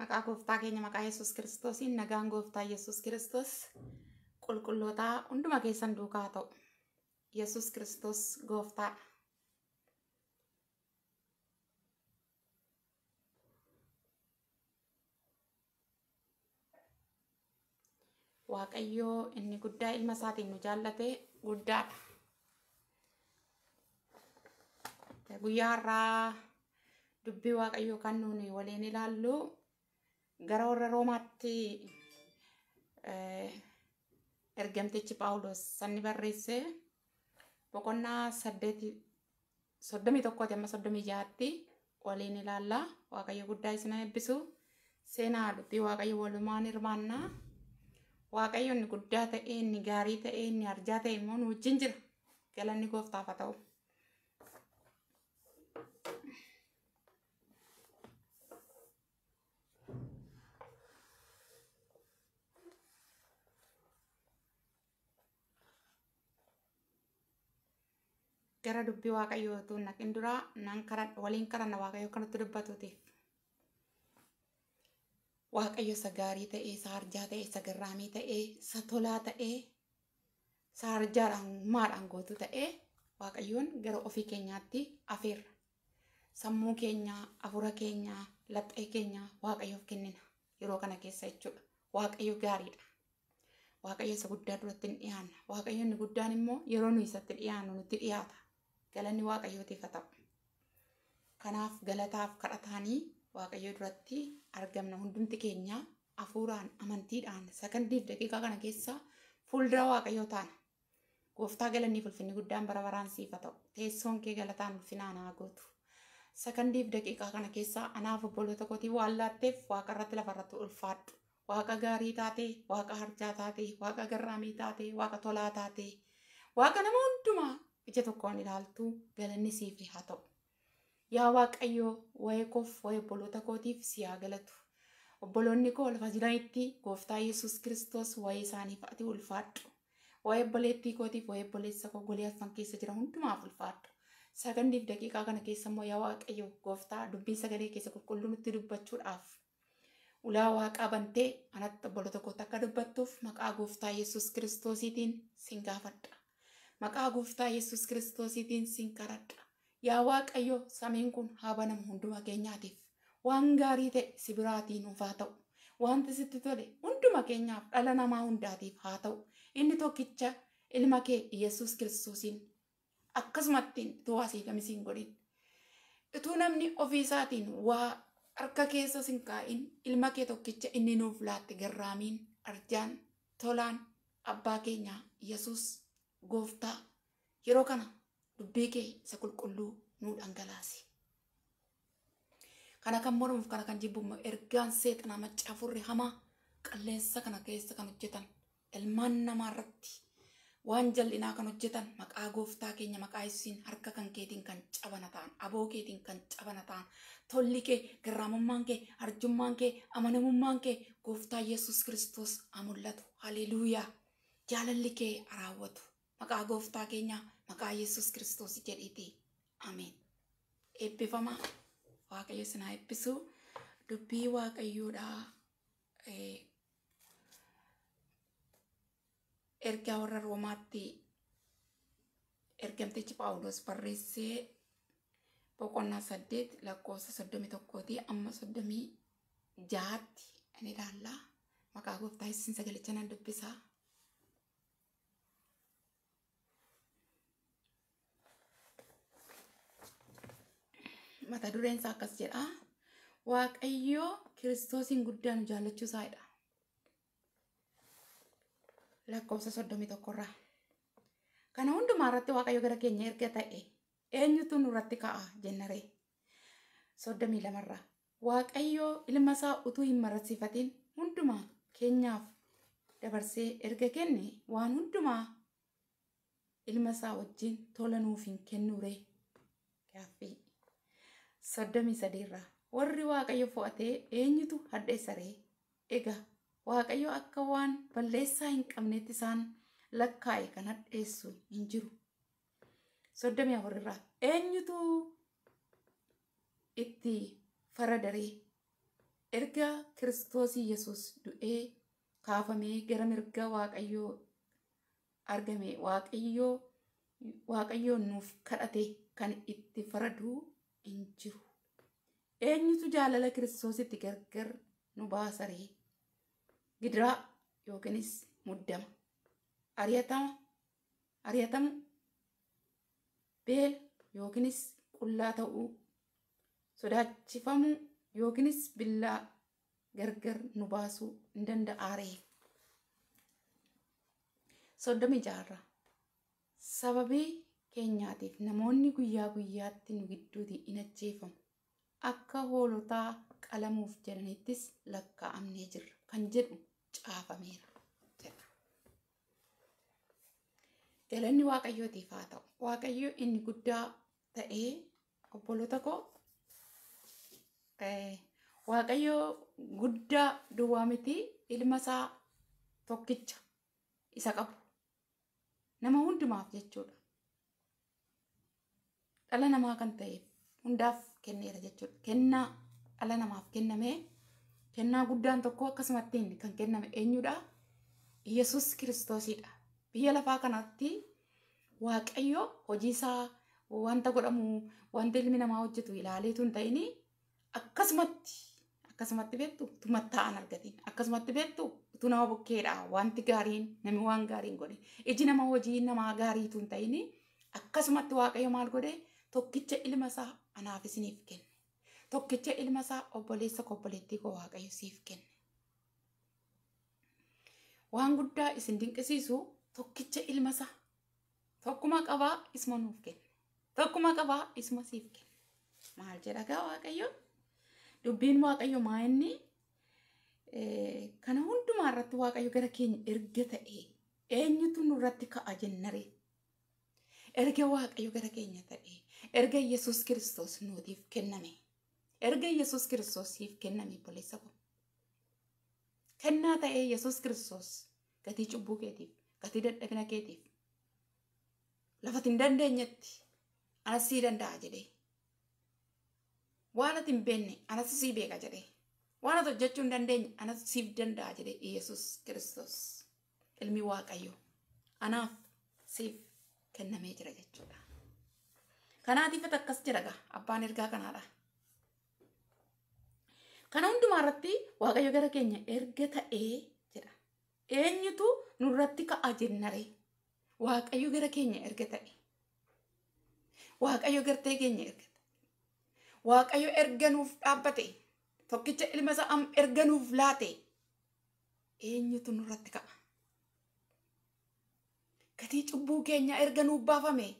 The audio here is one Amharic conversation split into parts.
Maqaa gooftaa keenya maqaa yesus Kiristoosiin nagaan gooftaa Yesuus Kiristoos qulqullootaa hunduma keessan duukaa ta'u. Yesuus Kiristoos gooftaa. Waaqayyoo inni guddaa ilma isaatiin nu jaallate guddaadha. Guyyaa har'aa dubbii Waaqayyoo kan nuuni waliin lalu gara warra roomaatti ergamtichi eh, paawulos sanni barreesse boqonnaa saddeeti soddomii tokkooti amma soddomii jaatti waliin ilaalla waaqayyo guddaa isina eebbisu seenaa dubbii waaqayyo walumaan hirmaannaa waaqayyo inni guddaa ta'e inni gaarii ta'e inni arjaa ta'e immoo nu wajjin jira galanni gooftaaf haa ta'u. gara dubbii waaqayyoo tu nak indura nan kara waliin karanna waaqayyoo kanatti dubbatuutiif waaqayyo isa gaarii ta'ee isa e, harjaa ta'ee isa e, garraamii ta'ee isa e, tolaa ta'ee isa harjaadhaan hummaadhaan gootu ta'ee waaqayyoon gara ofii keenyaatti afeerra. Sammuu keenya, afura keenya, laphee keenya waaqayyoof kennina yeroo kana keessa jechuudha. Waaqayyo gaariidha. Waaqayyo isa guddaa duratti ni dhiyaanna. Waaqayyoonni guddaan immoo yeroo nu isatti dhiyaannu nutti dhiyaata galanni waaqa hiyootii kata'a. Kanaaf galataaf kadhataanii waaqayyoo duratti argamna hundumti keenya hafuuraan amantiidhaan sagandiif daqiiqaa kana keessa fuuldura waaqayyoo taana. Gooftaa ni ulfinni guddaan bara baraan siifa ta'u teessoon kee galataan ulfinaa naa gootu. Sagandiif daqiiqaa kana keessa anaaf obboloota kootii waan laatteef waaqa irratti lafa irratti ulfaadhu. Waaqa gaarii taatee, waaqa harjaa taatee, waaqa garraamii taatee, waaqa tolaa taatee, waaqa nama hundumaa ija tokkoon ilaaltuu galanni siif haa ta'u. Yaa waaqayyo wayee koof wayee obboloota kootiif si haa galatu. Obboloonni koo lafa jiranitti gooftaa Yesuus Kiristoos wayee isaaniif ulfaadhu. Wayee obboleettii kootiif wayee obboleessa koo golee afaan keessa jira hundumaaf ulfaadhu. Sagandiif daqiiqaa kana keessa immoo yaa waaqayyo gooftaa dubbii sagalee keessa qulqulluu dubbachuudhaaf. Ulaa waaqaa bantee anatti obboloota koo akka dubbattuuf maqaa gooftaa Yesuus Kiristoosiitiin sin gaafadha. maqaa gooftaa yesus kiristoosiitiin siin kadhadha. Yaa Waaqayyo samiin kun haa banamu hunduma keenyaatiif. Waan gaarii ta'e si biraatiin ufaa ta'u. Wanti sitti tole hunduma keenyaaf dhala namaa hundaatiif haa ta'u. Inni tokkicha ilma kee yesus kiristoosiin akkasumatti utuu asiifamisiin godhin. Utuu namni ofii isaatiin waa harka keessa sin kaa'in ilma kee tokkicha inni nuuf laatti garraamiin arjaan tolaan abbaa keenya yesus gooftaa yeroo kana dubbii kee isa qulqulluu nuu dhangalaasi. Kana kan mormuuf kana kan jibbumu ergaan seexanaa maccafurri hamaa qilleensa kana keessa kan hojjetan ilmaan namaa irratti waan jal'inaa kan hojjetan maqaa gooftaa keenya maqaa isiin harka kan keetiin kan cabana ta'an aboo keetiin kan cabana ta'an tolli kee garraamummaan kee arjummaan kee amanamummaan kee gooftaa Yesuus kiristoos haa mul'atu haleluuyaa jaalalli kee raawwatu. maqaa gooftaa keenya maqaa yesus kiristoos jedhiti ameen eebbifama waaqayyo sinaa eebbisu dubbii waaqayyoodhaa ergaa warra roomaatti ergamtichi paawulos barreessee boqonnaa saddeet lakkoofsa soddomi tokkootii amma soddomii jaatti ani ilaallaa maqaa gooftaa isin sagalicha nan mata dureen isaa akkas jedha. Ah, Waaqayyoo kiristoosiin guddaa nu jaallachuu isaadha. Lakkoofsa soddomii tokkorraa. Kana hundumaa irratti waaqayyo gara keenya erga ta'e eenyutu nurratti ka'a jennaree. Soddomii lamarraa. Waaqayyoo ilma isaa utuu hin marasiifatin hundumaa keenyaaf dabarsee erga kenne waan hundumaa ilma isaa wajjin tola nuuf hin kennuuree. Gaaffii. soddomii warri waaqayyo fo'atee eenyutu hadheessa ree? Egaa waaqayyo akka waan balleessaa hin qabneetti isaan lakkaa'e kan hadheessu hinjiru jiru. Soddomii eenyutu itti fara daree? Erga kiristoos yesus du'ee kaafamee gara mirga waaqayyoo argame waaqayyoo nuuf kadhate kan itti faraduu hinjiru Eenyutu jaalala kiristoositti gargar nu baasaree gidiraa yookiinis muddama ari'atama ari'atamu beela yookiinis qullaa ta'uu sodaachifamuu yookiinis billaa gargar nu baasuu hin danda'a ree. Soddomi sababii keenyaatiif namoonni guyyaa guyyaatti nu gidduutii in ajjeefamu. Akka hoolotaa qalamuuf jedhanittis lakkaa'amnee jirra kan jedhu caafameera. Jalanni Waaqayyootiif haa ta'u. Waaqayyo inni guddaa ta'ee obbolota koo Waaqayyo guddaa duwwaa mitii ilma isaa tokkicha isa qabu nama hundumaaf jechuudha. dhala namaa kan ta'e hundaaf kenneera jechuudha. Kennaa dhala namaaf kennamee kennaa guddaan tokko akkasumatti kan kenname eenyudha? Yesus Kiristoosidha. Biyya lafaa kanatti waaqayyo hojii isaa wanta godhamu wanti ilmi namaa hojjetuu ilaaleetu hin ta'in akkasumatti akkasumatti beektu tumatta'an argatiin akkasumatti beektu utuu nama bukkeedha wanti gaariin namni waan gaariin godhe iji nama hojii namaa gaariitu hin ta'in akkasumatti waaqayyo maal godhee tokkicha ilma isaa anaaf isiniif kenne. Tokkicha ilma isaa obboleessa obboleettii koo waaqayyo siif kenne. Waan guddaa isin dinqisiisu tokkicha ilma isaa tokkuma qabaa isma nuuf kenne. Tokkuma qabaa isma siif kenne. Maal jedha waaqayyo? Dubbiin waaqayyo maa inni? kana hundumaa irratti waaqayyo gara keenya erga ta'e eenyutu irratti ka'a jennare erga waaqayyo gara keenya ta'e erga yesus kiristoos nuutiif kenname erga yesus kiristoosiif kenname kennaa ta'ee yesus kiristoos gatii cubbuu keetiif gatii dadhabina keetiif lafatiin dandeenyetti anas sii danda'a jedee waan ati hin anas sii beeka jedee waan ati hojjechuu dandeenye anas siif danda'a jedhee yesus kiristoos ilmi waaqayyo anaaf siif kennamee jira jechuudha. Kanaatiifatu akkas jedhaga abbaan ergaa kanaadha. Kana hundumaa irratti waaqayyo gara keenya erga ta'ee jedha. Eenyutu nurratti ka'a jennaree waaqayyo gara keenya erga ta'e. Waaqayyo gartee keenya erga ta'e. Waaqayyo erganuuf dhaabbate tokkicha ilma isaa erganuuf laate eenyutu nurratti ka'a. Gatii cubbuu keenya erganuuf baafame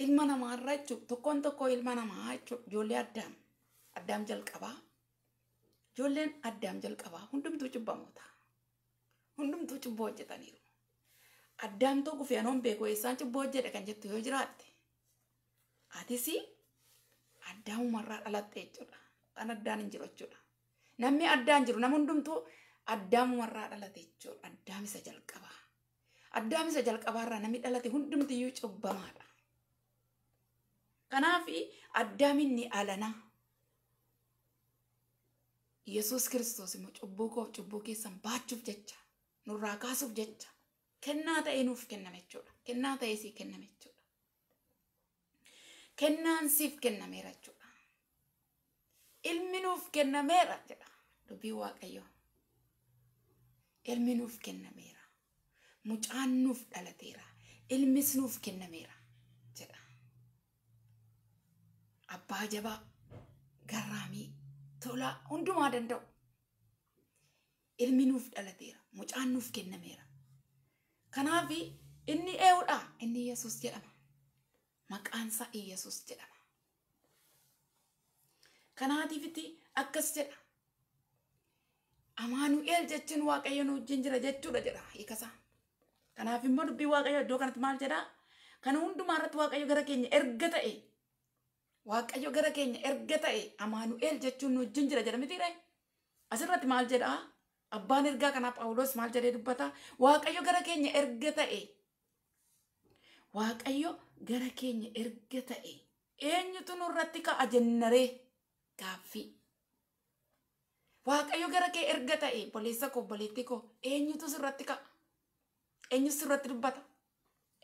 ilma namaa irra jechuun tokkoon tokkoo ilma namaa jechuun ijoollee addaam addaam jalqabaa ijoolleen addaam jalqabaa hundumtuu cubbamoota hundumtuu cubboo hojjetaniiru. Addaamtuu gufee anoon beeku eessaan cubboo hojjedhe kan jettu yoo jiraatte atis addaamumarraa dhalatte jechuudha kan addaan hin jiru jechuudha. Namni addaan jiru nama hundumtuu addaamumarraa dhalate jechuudha addaamisa jalqabaa addaamisa jalqabaarraa namni dhalate hundumtiyyuu cubbamaadha. Kanaaf addaamin ni alana. Yesuus kiristoos immoo cubbuu koof cubbuu keessan baachuuf jecha nurraa kaasuuf jecha kennaa ta'e nuuf kenname jechuudha. Kennaa ta'e sii kenname jechuudha. Kennaan siif kennameera jechuudha. Ilmi nuuf kennameera jedha dubbii waaqayyoo. Ilmi nuuf kennameera. Mucaan nuuf dhalateera. Ilmis nuuf kennameera. abbaa jabaa garraamii tolaa hundumaa danda'u ilmi nuuf dhalateera mucaan nuuf kennameera kanaaf inni eewudha inni yesus jedhama maqaansaa yesus jedhama kanaatiifitti akkas jedha amaanu'eel jechuun waaqayyo nu wajjin jira jechuudha jedha hiikasaa kanaaf immoo dubbii waaqayyo iddoo kanatti maal jedhaa kana hundumaa irratti waaqayyo gara keenya erga ta'e waaqayyo gara keenya erga ta'e amaanu'eel jechuun nu wajjin jira jedhame tiire. Asirratti maal jedhaa? Abbaan ergaa kanaa Phaawulos maal jedhee dubbata? Waaqayyo gara keenya erga ta'e. Waaqayyo gara keenya erga ta'e. Eenyutu nurratti ka'a jennaree gaaffii. Waaqayyo gara kee erga ta'e boleessa koo obboleettii koo eenyutu sirratti ka'a? Eenyu sirratti dubbata?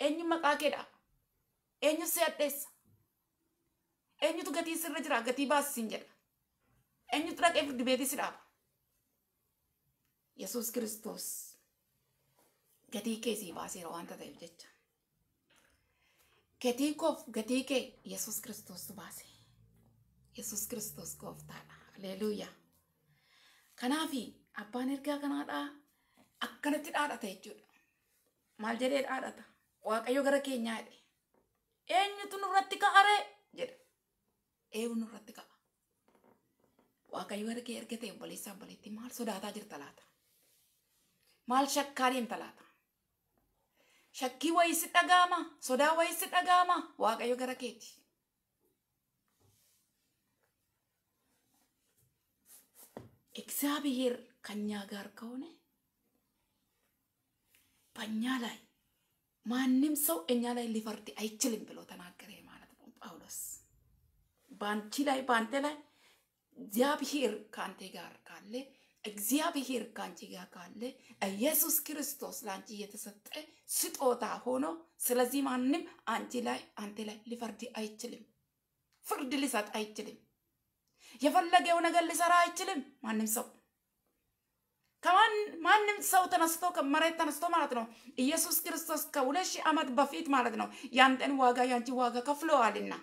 Eenyu maqaa keedhaa? Eenyu si addeessa? eenyutu gatii sirra jira gatii baasisin jedha eenyutu dhaqee fi dibeetii si dhaaba yesuus kiristoos gatii kee sii baaseera wanta ta'eef jecha gatii koof gatii kee yesuus kiristoos baase yesuus kiristoos kooftaadha haleluuyaa kanaafi abbaan ergaa kanaadhaa akkanatti dhaadhata jechuudha maal jedhee dhaadhata waaqayyo gara keenyaa jedhe eenyutu nurratti ka'aree jedha Eh, Waaqayyoo erga ta'e bifa balleessaaf bal'eetti maal sodaataa jirtan laata? Maal shakkaaleen talaataa? Shakkii wayisi dhagaamaa? Sodaayyoo wayisi dhagaamaa? Waaqayyo garakeeti! Ikzaabii herra! Kan nyaaga harka uune! Banyalai! Manni sa'uu binyalan lifarti! Ayicha! Limbilootaa naaf gareera! በአንቺ ላይ በአንተ ላይ እግዚአብሔር ከአንተ ጋር ካለ እግዚአብሔር ከአንቺ ጋር ካለ ኢየሱስ ክርስቶስ ለአንቺ እየተሰጠ ስጦታ ሆኖ፣ ስለዚህ ማንም አንቺ ላይ አንተ ላይ ሊፈርድ አይችልም። ፍርድ ሊሰጥ አይችልም። የፈለገው ነገር ሊሰራ አይችልም። ማንም ሰው ማንም ሰው ተነስቶ ከመሬት ተነስቶ ማለት ነው ኢየሱስ ክርስቶስ ከሁለት ሺህ ዓመት በፊት ማለት ነው ያንተን ዋጋ ያንቺ ዋጋ ከፍለዋልና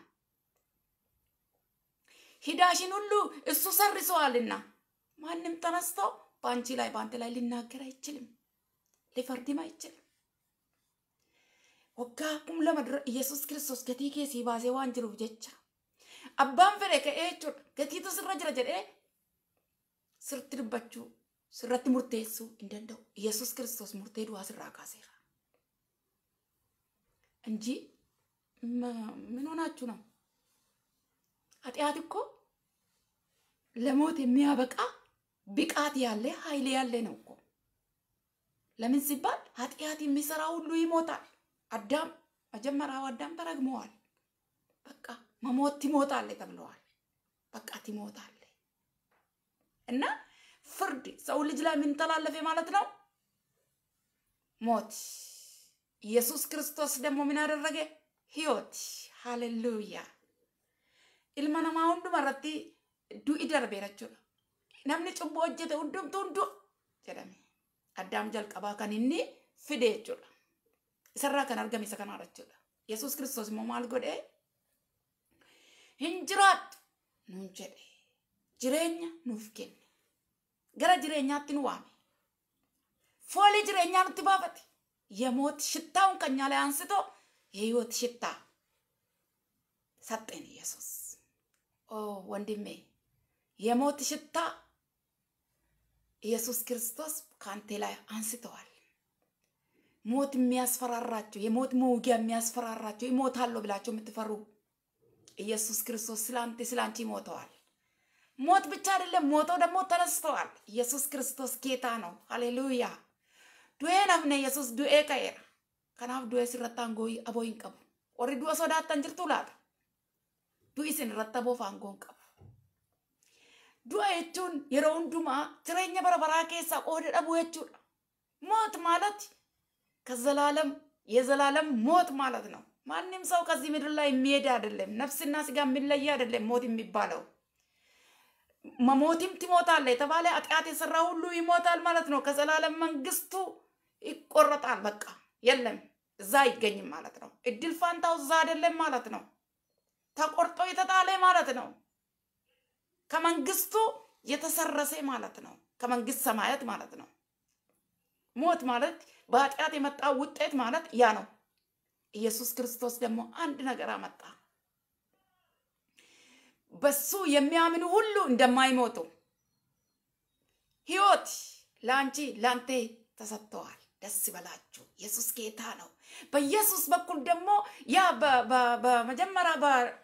ሂዳሽን ሁሉ እሱ ሰርሰዋልና ማንም ተነስቶ በአንቺ ላይ በአንተ ላይ ሊናገር አይችልም፣ ሊፈርድም አይችልም። ወጋ ቁም ለመድረ ኢየሱስ ክርስቶስ ገቲ ኬሲ ባሴ ዋን ጀቻ አባን ፈደ ከኤ ጁር ገቲቱ ስረ ጅረ jedhe ስርት dubbachuu ስረት murteessuu hin danda'u ኢየሱስ ክርስቶስ ሙርቴ ዱዋ ስራ ካሴራ እንጂ ምን ሆናችሁ ነው? ኃጢአት እኮ ለሞት የሚያበቃ ብቃት ያለ ኃይል ያለ ነው እኮ። ለምን ሲባል ኃጢአት የሚሰራ ሁሉ ይሞታል። አዳም መጀመሪያው አዳም ተረግመዋል። በቃ መሞት ትሞታለ ተብለዋል። በቃ ትሞታለ እና ፍርድ ሰው ልጅ ላይ የምንተላለፈ ማለት ነው ሞት። ኢየሱስ ክርስቶስ ደግሞ ምን አደረገ? ህይወት። ሃሌሉያ ኢልመነማ ሁንዱ መረቲ du'i darbee jechuudha. Namni cubbuu hojjete hundumtu hunduu jedhame. Addaam jalqabaa kan inni fide jechuudha. Isarraa kan argame isa kanaadha jechuudha. Yesuus kiristoos immoo maal godhee? Hin jiraadhu nuun jedhe. Jireenya nuuf kenne. Gara jireenyaatti nu waame. Foolii jireenyaa nutti baafate. Yemooti shittaa'uun kan nyaale aansitoo yeyooti shittaa. Saxxeen Yesuus. Oo wandimee. የሞት ሽታ ኢየሱስ ክርስቶስ ከአንቴ ላይ አንስተዋል። ሞት የሚያስፈራራቸው የሞት መውጊያ የሚያስፈራራቸው ይሞታሉ ብላቸው የምትፈሩ ኢየሱስ ክርስቶስ ስላንተ ስለአንቺ ሞተዋል። ሞት ብቻ አይደለም፣ ሞተው ደግሞ ተነስተዋል። ኢየሱስ ክርስቶስ ጌታ ነው። ሃሌሉያ ዱኤ ነፍነ ኢየሱስ ዱኤ ቀየር ከናፍ ዱኤ ሲረታን ጎይ አቦይን ቀቡ ኦሪ ዱኤ ሶዳታን ጅርቱ ላታ ዱኢስን ቀቡ Du'a jechuun yeroo hundumaa jireenya bara baraa keessaa qooda dhabuu jechuudha. Moot ማለት ከዘላለም የዘላለም ሞት ማለት ነው። ማንም ሰው ከዚህ ምድር ላይ የሚሄድ አይደለም። ነፍስና ስጋ የሚለየ አይደለም ሞት የሚባለው። መሞትም ትሞታለህ የተባለ ኃጢአት የሰራ ሁሉ ይሞታል ማለት ነው። ከዘላለም መንግስቱ ይቆረጣል። በቃ የለም እዛ አይገኝም ማለት ነው። እድል ፋንታው እዛ አይደለም ማለት ነው። ተቆርጦ የተጣለ ማለት ነው። ከመንግስቱ የተሰረሰ ማለት ነው። ከመንግስት ሰማያት ማለት ነው። ሞት ማለት በኃጢአት የመጣ ውጤት ማለት ያ ነው። ኢየሱስ ክርስቶስ ደግሞ አንድ ነገር አመጣ። በሱ የሚያምኑ ሁሉ እንደማይሞቱ ህይወት ለአንቺ ለአንቴ ተሰጥተዋል። ደስ ይበላችሁ፣ ኢየሱስ ጌታ ነው። በኢየሱስ በኩል ደግሞ ያ በመጀመሪያ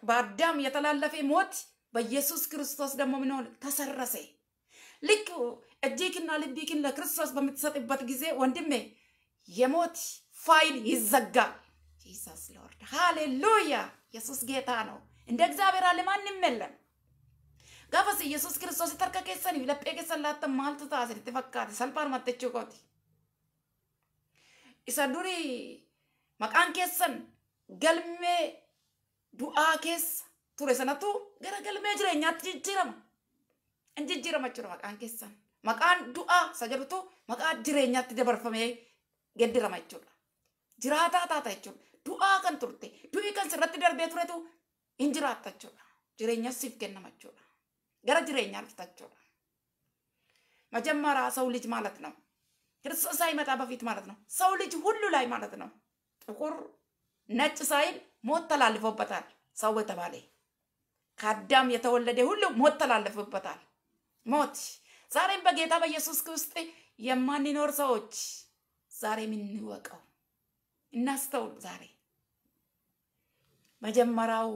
በአዳም የተላለፈ ሞት በኢየሱስ ክርስቶስ ደግሞ ምን ሆነ? ተሰረሰ። ልክ እጅክና ልቢክን ለክርስቶስ በምትሰጥበት ጊዜ ወንድሜ የሞት ፋይል ይዘጋል። ኢየሱስ ሎርድ ሃሌሉያ። ኢየሱስ ጌታ ነው። እንደ እግዚአብሔር አለ ማንም ጋፈስ ኢየሱስ ክርስቶስ ተርከከሰኒ ለጴቄሰላተ ማልትታ ስ ተፈካት ሰልፋን መተችኮት እሳ ዱሪ መቃን ኬሰን ገልሜ ዱአ ኬሳ ture sanatu garagalmee jireenya jijjiirama. In jijjiirama jechuudha maqaan keessan. Maqaan du'aa isa jedhutu maqaa jireenyaatti dabarfamee gaddirama jechuudha. Jiraataa taata jechuudha. Du'aa kan turte du'i kan sirratti darbee turetu hin jiraatta jechuudha. Jireenya siif kennama jechuudha. Gara jireenyaa dhufta jechuudha. መጀመሪያ ሰው ልጅ ማለት ነው ክርስቶስ ሳይመጣ በፊት ማለት ነው ሰው ልጅ ሁሉ ላይ ማለት ነው ጥቁር ነጭ ሳይል ሞት ተላልፎበታል ሰው የተባለ ከአዳም የተወለደ ሁሉ ሞት ተላለፍበታል። ሞት ዛሬም በጌታ በኢየሱስ ውስጥ የማንኖር ሰዎች ዛሬ የምንወቀው እናስተውል። ዛሬ መጀመሪያው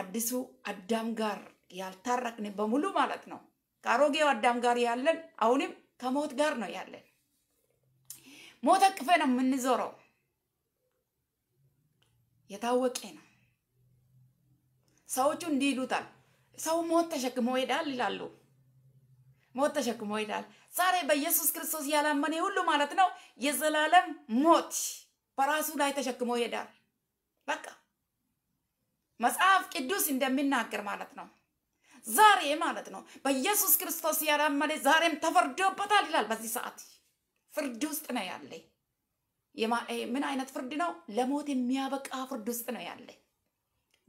አዲሱ አዳም ጋር ያልታረቅን በሙሉ ማለት ነው። ከአሮጌው አዳም ጋር ያለን አሁንም ከሞት ጋር ነው ያለን። ሞት አቅፌ ነው የምንዞረው። የታወቀ ነው። ሰዎቹ እንዲህ ይሉታል። ሰው ሞት ተሸክሞ ይሄዳል ይላሉ። ሞት ተሸክሞ ይሄዳል። ዛሬ በኢየሱስ ክርስቶስ ያላመነ ሁሉ ማለት ነው የዘላለም ሞት በራሱ ላይ ተሸክሞ ይሄዳል። በቃ መጽሐፍ ቅዱስ እንደሚናገር ማለት ነው። ዛሬ ማለት ነው በኢየሱስ ክርስቶስ ያላመነ ዛሬም ተፈርዶበታል ይላል። በዚህ ሰዓት ፍርድ ውስጥ ነው ያለ። ምን አይነት ፍርድ ነው? ለሞት የሚያበቃ ፍርድ ውስጥ ነው ያለ።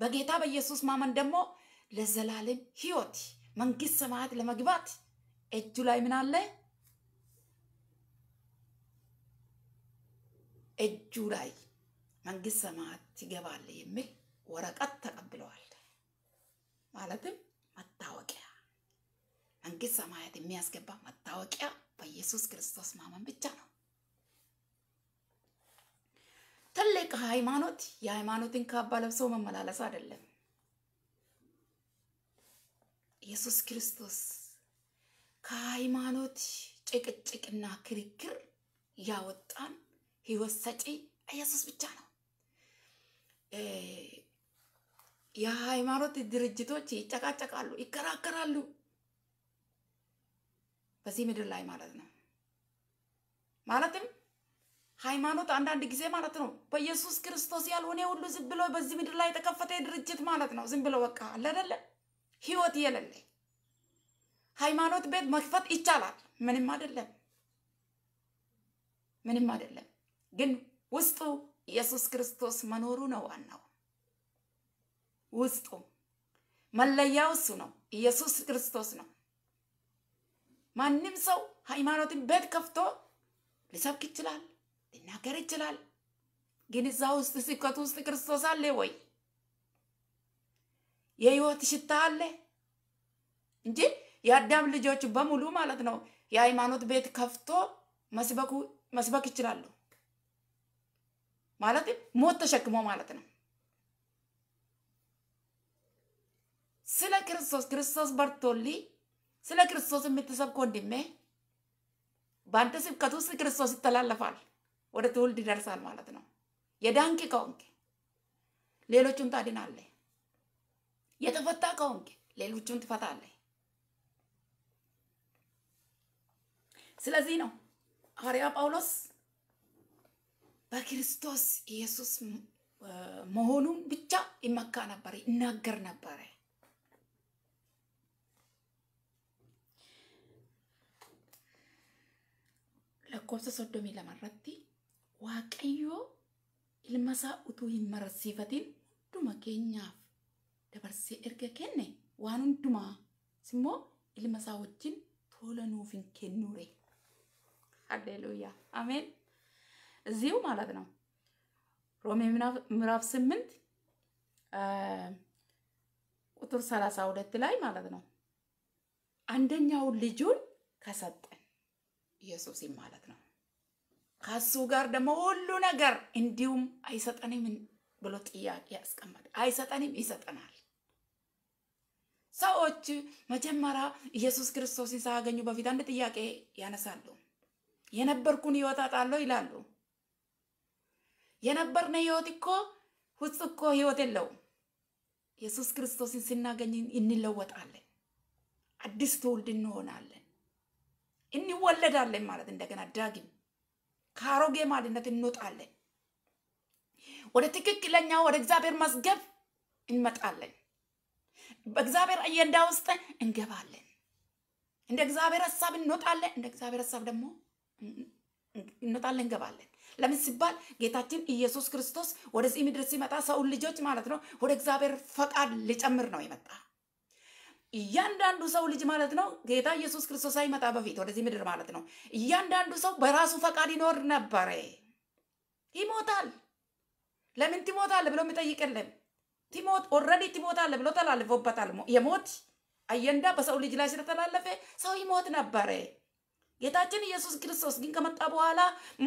በጌታ በኢየሱስ ማመን ደግሞ ለዘላለም ህይወት መንግስት ሰማያት ለመግባት እጁ ላይ ምን አለ? እጁ ላይ መንግስት ሰማያት ይገባል የሚል ወረቀት ተቀብለዋል። ማለትም መታወቂያ መንግስት ሰማያት የሚያስገባ መታወቂያ በኢየሱስ ክርስቶስ ማመን ብቻ ነው። ትልቅ ሃይማኖት የሃይማኖትን ካባ ለብሶ መመላለስ አይደለም። ኢየሱስ ክርስቶስ ከሃይማኖት ጭቅጭቅና ክርክር ያወጣን ህይወት ሰጪ ኢየሱስ ብቻ ነው። የሃይማኖት ድርጅቶች ይጨቃጨቃሉ፣ ይከራከራሉ በዚህ ምድር ላይ ማለት ነው። ማለትም ሃይማኖት አንዳንድ ጊዜ ማለት ነው በኢየሱስ ክርስቶስ ያልሆነ ሁሉ ዝም ብሎ በዚህ ምድር ላይ የተከፈተ ድርጅት ማለት ነው። ዝም ብሎ በቃ አይደለ ህይወት የለለ ሃይማኖት ቤት መክፈት ይቻላል። ምንም አይደለም፣ ምንም አይደለም። ግን ውስጡ ኢየሱስ ክርስቶስ መኖሩ ነው ዋናው። ውስጡ መለያው እሱ ነው፣ ኢየሱስ ክርስቶስ ነው። ማንም ሰው ሃይማኖትን ቤት ከፍቶ ሊሰብክ ይችላል። ሊናገር ይችላል። ግን እዛ ውስጥ ስብከት ውስጥ ክርስቶስ አለ ወይ? የህይወት ሽታ አለ እንጂ የአዳም ልጆች በሙሉ ማለት ነው የሃይማኖት ቤት ከፍቶ መስበኩ መስበክ ይችላሉ። ማለት ሞት ተሸክሞ ማለት ነው። ስለ ክርስቶስ ክርስቶስ በርቶሊ ስለ ክርስቶስ የምትሰብክ ወንድሜ በአንተ ስብከት ውስጥ ክርስቶስ ይተላለፋል። ወደ ትውልድ ይደርሳል ማለት ነው። የዳንክ ከሆንክ ሌሎቹን ታድናለህ። የተፈታ ከሆንክ ሌሎቹን ትፈታለህ። ስለዚህ ነው ሐዋርያ ጳውሎስ በክርስቶስ ኢየሱስ መሆኑን ብቻ ይመካ ነበር ይናገር ነበረ። lakkoofsa ሶዶሚ lamarratti waaqayyoo ilma isaa utuu hin marasiifatiin hunduma keenyaaf dabarsee erga kenne waan hundumaa immoo ilma isaa wajjin tola nuuf hin kennuure. ሃሌሉያ አሜን። እዚሁ ማለት ነው ሮሜ ምዕራፍ ስምንት ቁጥር ሰላሳ ሁለት ላይ ማለት ነው አንደኛውን ልጁን ከሰጠን ኢየሱስም ማለት ነው ከሱ ጋር ደግሞ ሁሉ ነገር እንዲሁም አይሰጠንም ብሎ ጥያቄ ያስቀመጠ አይሰጠንም፣ ይሰጠናል። ሰዎች መጀመሪያ ኢየሱስ ክርስቶስን ሳያገኙ በፊት አንድ ጥያቄ ያነሳሉ። የነበርኩን ህይወት አጣለሁ ይላሉ። የነበርነ ህይወት እኮ ውስጥ እኮ ህይወት የለውም። ኢየሱስ ክርስቶስን ስናገኝ እንለወጣለን፣ አዲስ ትውልድ እንሆናለን፣ እንወለዳለን ማለት እንደገና ዳግም ከአሮጌ ማንነት እንወጣለን። ወደ ትክክለኛ ወደ እግዚአብሔር መዝገብ እንመጣለን። በእግዚአብሔር አየንዳ ውስጥ እንገባለን። እንደ እግዚአብሔር ሀሳብ እንወጣለን። እንደ እግዚአብሔር ሀሳብ ደግሞ እንወጣለን፣ እንገባለን። ለምን ሲባል ጌታችን ኢየሱስ ክርስቶስ ወደዚህ ምድር ሲመጣ ሰውን ልጆች ማለት ነው ወደ እግዚአብሔር ፈቃድ ሊጨምር ነው የመጣ እያንዳንዱ ሰው ልጅ ማለት ነው ጌታ ኢየሱስ ክርስቶስ አይመጣ በፊት ወደዚህ ምድር ማለት ነው። እያንዳንዱ ሰው በራሱ ፈቃድ ይኖር ነበረ። ይሞታል። ለምን ትሞታለህ ብሎ የሚጠይቅ የለም። ቲሞት ኦልሬዲ ትሞታለህ ብሎ ተላልፎበታል። የሞት አየንዳ በሰው ልጅ ላይ ስለተላለፈ ሰው ይሞት ነበረ። ጌታችን ኢየሱስ ክርስቶስ ግን ከመጣ በኋላ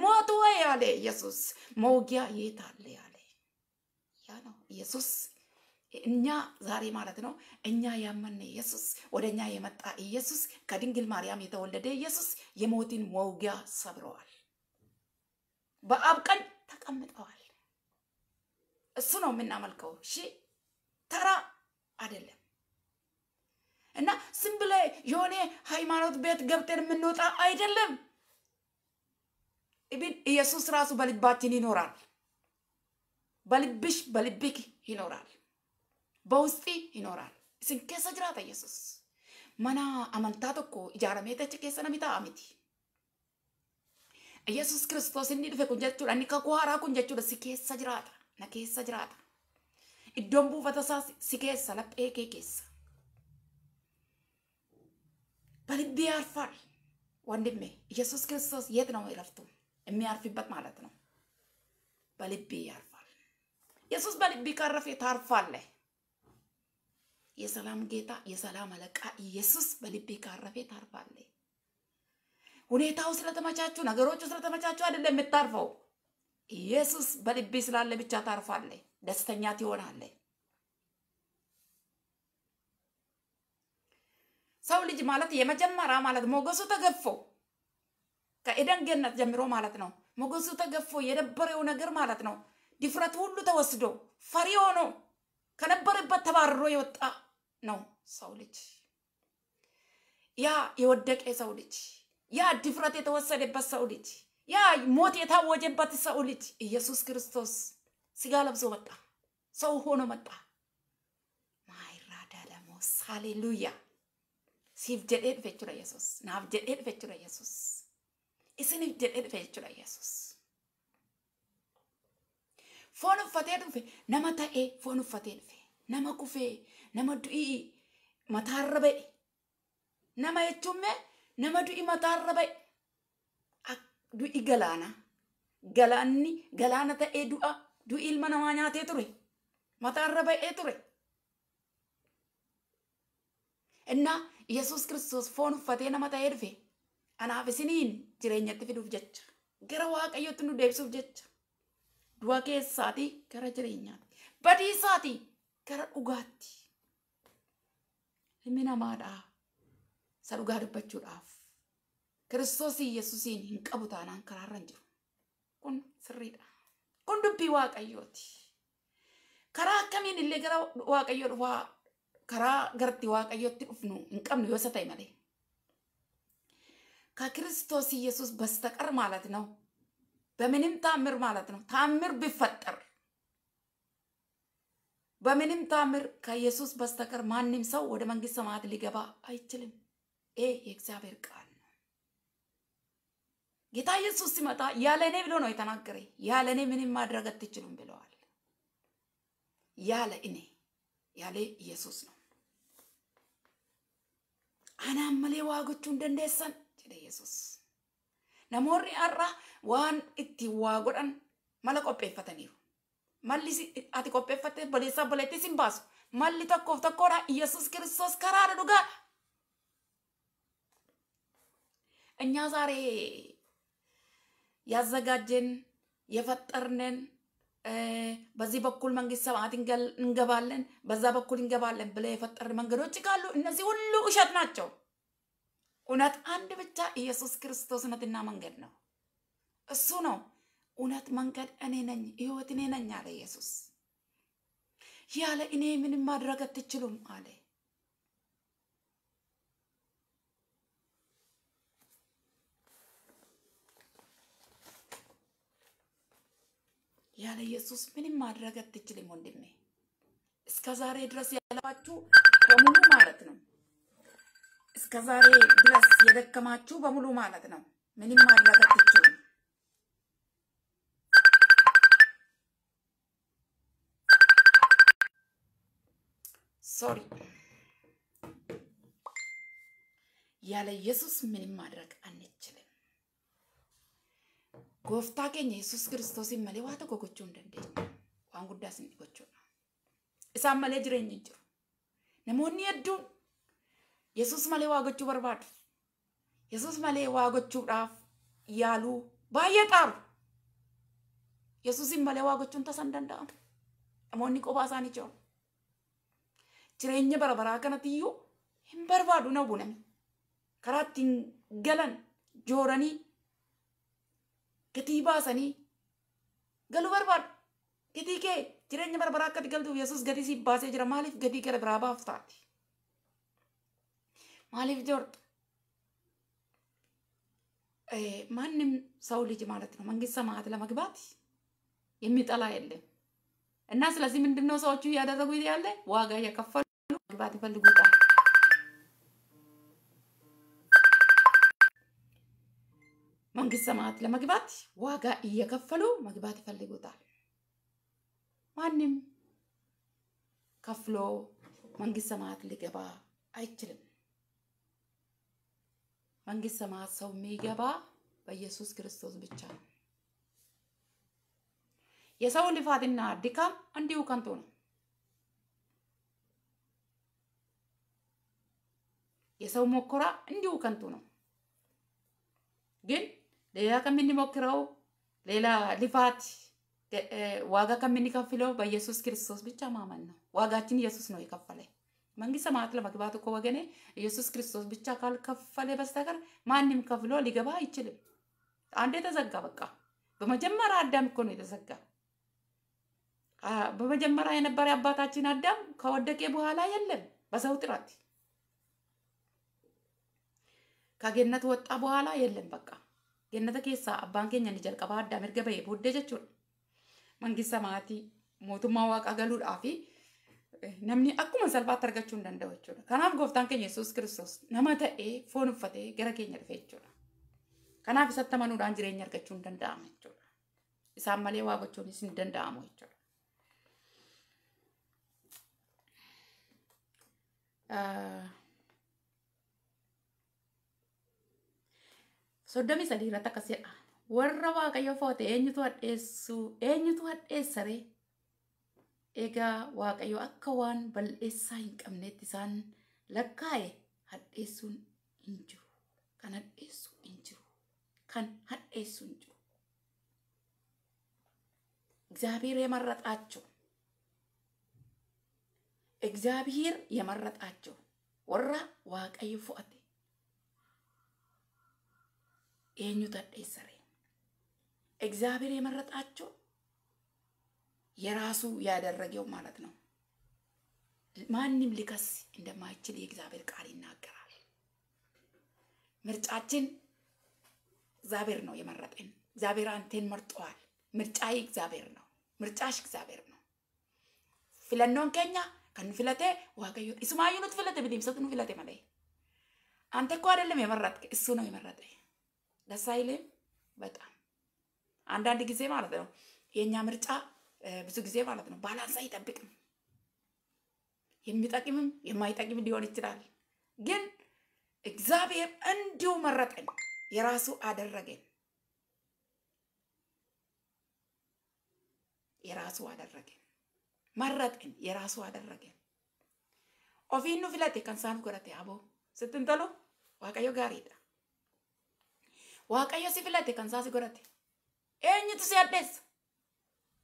ሞት ወይ አለ ኢየሱስ። መውጊያ የት አለ አለ። ያ ነው ኢየሱስ እኛ ዛሬ ማለት ነው እኛ ያመነ ኢየሱስ ወደ እኛ የመጣ ኢየሱስ ከድንግል ማርያም የተወለደ ኢየሱስ የሞትን መውጊያ ሰብረዋል። በአብ ቀኝ ተቀምጠዋል። እሱ ነው የምናመልከው። እሺ ተራ አይደለም እና ዝም ብለህ የሆነ ሃይማኖት ቤት ገብተን የምንወጣ አይደለም። ኢብን ኢየሱስ ራሱ በልባችን ይኖራል። በልብሽ በልብክ ይኖራል። በውስጤ ይኖራል። ስንከሰ ጅራታ ኢየሱስ መና አመንታ ቶኮ ኢጃረሜ ተች ኬሰ ነሚታ አሚቲ ኢየሱስ ክርስቶስ እኒ ድፌ ኩን ጀቹ አኒ ደስ ኬሰ ጅራታ ነኬሰ ጅራታ ኢዶምቡ ፈተሳ ሲኬሰ ለጴ ኬ ኬሰ በልቤ አርፋል። ወንድሜ ኢየሱስ ክርስቶስ የት ነው ይረፍቱ የሚያርፍበት ማለት ነው። በልቤ ያርፋል። ኢየሱስ በልቤ ካረፌ ታርፋለህ። የሰላም ጌታ የሰላም አለቃ ኢየሱስ በልቤ ካረፌ ታርፋለ። ሁኔታው ስለተመቻቹ፣ ነገሮቹ ስለተመቻቹ አይደለም የምታርፈው። ኢየሱስ በልቤ ስላለ ብቻ ታርፋለ፣ ደስተኛ ትሆናለ። ሰው ልጅ ማለት የመጀመሪያ ማለት ሞገሱ ተገፎ ከኤደን ገነት ጀምሮ ማለት ነው። ሞገሱ ተገፎ የነበረው ነገር ማለት ነው ድፍረት ሁሉ ተወስዶ ፈሪ ሆኖ ከነበረበት ተባርሮ የወጣ ነው ሰው ልጅ ያ የወደቀ ሰው ልጅ ያ ድፍረት የተወሰደበት ሰው ልጅ ያ ሞት የታወጀበት ሰው ልጅ ኢየሱስ ክርስቶስ ስጋ ለብሶ መጣ፣ ሰው ሆኖ መጣ። ማይራ ደለሞስ ሃሌሉያ ሲፍ ጀዴድ ፌቹረ ኢየሱስ ናፍ ጀዴድ ፌቹረ ኢየሱስ እስንፍ ጀዴድ ፌቹረ ኢየሱስ ፎን ፈቴ ዱፌ ነመ ተኤ ፈቴ ዱፌ ነመ nama du'ii mataarra ba'e. Nama jechuun nama du'i mataarra ba'e. Du'i galaana. Galaanni galaana ta'ee du'a du'i ilma namaa nyaatee ture. Mataarra ba'ee ture. Inna Yesuus kiristoos foon uffatee nama ta'ee dhufe. Anaaf isiniin jireenyatti fiduuf jecha. Gara waaqayyootti nu deebisuuf jecha. Du'a keessaatii gara jireenyaatti. Badiisaatii gara dhugaatti. ilmi namaadha. Isa dhugaa dubbachuudhaaf kiristoosii yesuusiin hin qabu taanaan karaarra hin jiru. Kun sirriidha. Kun dubbii waaqayyooti. Karaa akkamiin illee gara waaqayyoo dhufaa karaa garti waaqayyootti dhufnu hin qabnu yoo isa ta'e malee. ከክርስቶስ ኢየሱስ በስተቀር ማለት ነው። በምንም ታምር ማለት ነው ታምር ቢፈጠር በምንም ታምር ከኢየሱስ በስተቀር ማንም ሰው ወደ መንግሥት ሰማያት ሊገባ አይችልም። ይህ የእግዚአብሔር ቃል ነው። ጌታ ኢየሱስ ሲመጣ ያለ እኔ ብሎ ነው የተናገረ። ያለ እኔ ምንም ማድረግ አትችሉም ብለዋል። ያለ እኔ ያለ ኢየሱስ ነው። አናመሌ ዋጎቹ እንደንደሰን jedhe ኢየሱስ ነሞሪ አራ ዋን እቲ ዋጎዳን መለቆጴ mala qopheeffataniiru. Malli ati qopheeffattee baleessaa baleettis hin baasu. Malli tokkoof tokkodha Iyyasuus Kiristoos karaadha እኛ ዛሬ ያዘጋጀን የፈጠርነን በዚህ በኩል መንግስት ሰማያት እንገባለን፣ በዛ በኩል እንገባለን ብለ የፈጠር መንገዶች ካሉ እነዚህ ሁሉ ውሸት ናቸው። እውነት አንድ ብቻ ኢየሱስ ክርስቶስ እውነትና መንገድ ነው። እሱ ነው እውነት መንገድ እኔ ነኝ፣ ህይወት እኔ ነኝ አለ ኢየሱስ። ያለ እኔ ምንም ማድረግ አትችሉም አለ። ያለ ኢየሱስ ምንም ማድረግ አትችልም ወንድሜ። እስከ ዛሬ ድረስ ያለባችሁ በሙሉ ማለት ነው። እስከ ዛሬ ድረስ የደከማችሁ በሙሉ ማለት ነው። ምንም ማድረግ አትችሉም። ሶሪ። ያለ ኢየሱስ ምንም ማድረግ አንችልም። ጎፍታ ገኝ ኢየሱስ ክርስቶስ መሌ ዋተ ጎጎቹ እንደንደ ዋን ጉዳ ስንዲ ጎቹ እሳ መሌ ጅረኝ ጅሩ የዱ ኢየሱስ መሌ ዋጎቹ በርባዱ ኢየሱስ መሌ ዋጎቹ ዳፍ ያሉ ባየ ኢየሱስ መሌ ዋጎቹን ተሰንደንዳ ነሞኒ ቆባሳን ይጨው jireenya barbaraa kanatti iyyuu hin barbaadu na buname. Karaa ittiin galan jooranii gatii baasanii galuu barbaadu. Gatii kee jireenya bara baraa akkati galtuuf Yesuus gatii siif baasee jira. Maaliif gatii gara biraa baaftaati? Maaliif joortu? ማንም ሰው ልጅ ማለት ነው መንግስት ሰማያት ለመግባት የሚጠላ የለም እና ስለዚህ ምንድነው ሰዎቹ እያደረጉ ያለ ዋጋ እየከፈሉ መግባት ይፈልጉታል። መንግስት ሰማያት ለመግባት ዋጋ እየከፈሉ መግባት ይፈልጉታል። ማንም ከፍሎ መንግስት ሰማያት ሊገባ አይችልም። መንግስት ሰማት ሰው የሚገባ በኢየሱስ ክርስቶስ ብቻ ነው። የሰው ልፋትና ድካም እንዲሁ ከንቱ ነው። የሰው ሞከራ እንዲሁ ከንቱ ነው። ግን ሌላ ከምንሞክረው ሌላ ልፋት ዋጋ ከምንከፍለው በኢየሱስ ክርስቶስ ብቻ ማመን ነው። ዋጋችን ኢየሱስ ነው የከፈለ። መንግስት ሰማያት ለመግባት እኮ ወገኔ ኢየሱስ ክርስቶስ ብቻ ካልከፈለ በስተቀር ማንም ከፍሎ ሊገባ አይችልም። አንዴ ተዘጋ በቃ። በመጀመሪያ አዳም እኮ ነው የተዘጋ። በመጀመሪያ የነበረ አባታችን አዳም ከወደቀ በኋላ የለም በሰው ጥረት ከገነት ወጣ በኋላ yelleen በቃ gennata keessaa abbaan keenya inni jalqabaa addaa mirga bahee booddee jechuudha. Mangisaa maatii mootummaa waaqaa galuudhaa fi namni akkuma salphaatti argachuu hin danda'u jechuudha. Kanaaf gooftaan keenya Yesuus Kiristoos nama ta'ee foon uffatee gara keenya dhufe jechuudha. Kanaaf amanuudhaan jireenya argachuu jechuudha. Isaan malee waa gochuunis danda'amu jechuudha. soddomii sadii irratti ah, Warra Waaqayyo foote eenyutu hadheessuu eenyutu hadheessaree Waaqayyo akka waan bal'eessaa hin qabneetti isaan lakkaa'e hadheessuun hin jiru. Kan hadheessuu hin jiru. yamarra hadheessuu hin yamarra እግዚአብሔር warra እግዚአብሔር foate ይሄኙ ተደሰረ እግዚአብሔር የመረጣቸው የራሱ ያደረገው ማለት ነው። ማንም ሊከስ እንደማይችል የእግዚአብሔር ቃል ይናገራል። ምርጫችን እግዚአብሔር ነው የመረጠን። እግዚአብሔር አንቴን መርጠዋል። ምርጫዬ እግዚአብሔር ነው። ምርጫሽ እግዚአብሔር ነው። ፍለኖን ከኛ ከን ፍለቴ ዋቀዮ ኢስማዩኑት ፍለቴ ብሊምሰቱኑ ፍለቴ መለይ አንተ እኮ አይደለም የመረጥክ እሱ ነው የመረጠ ደስ አይልም። በጣም አንዳንድ ጊዜ ማለት ነው የእኛ ምርጫ ብዙ ጊዜ ማለት ነው ባላንስ አይጠብቅም። የሚጠቅምም የማይጠቅም ሊሆን ይችላል። ግን እግዚአብሔር እንዲሁ መረጠን፣ የራሱ አደረገን፣ የራሱ አደረገን፣ መረጠን፣ የራሱ አደረገን። ኦፊኑ ፊለቴ ከንሳኑ ጎረቴ አቦ ስትንተሎ ዋቀዮ ጋር ጋሪዳ Waaqayyo si filate kan saasi si godhate. Eenyutu si addeessa?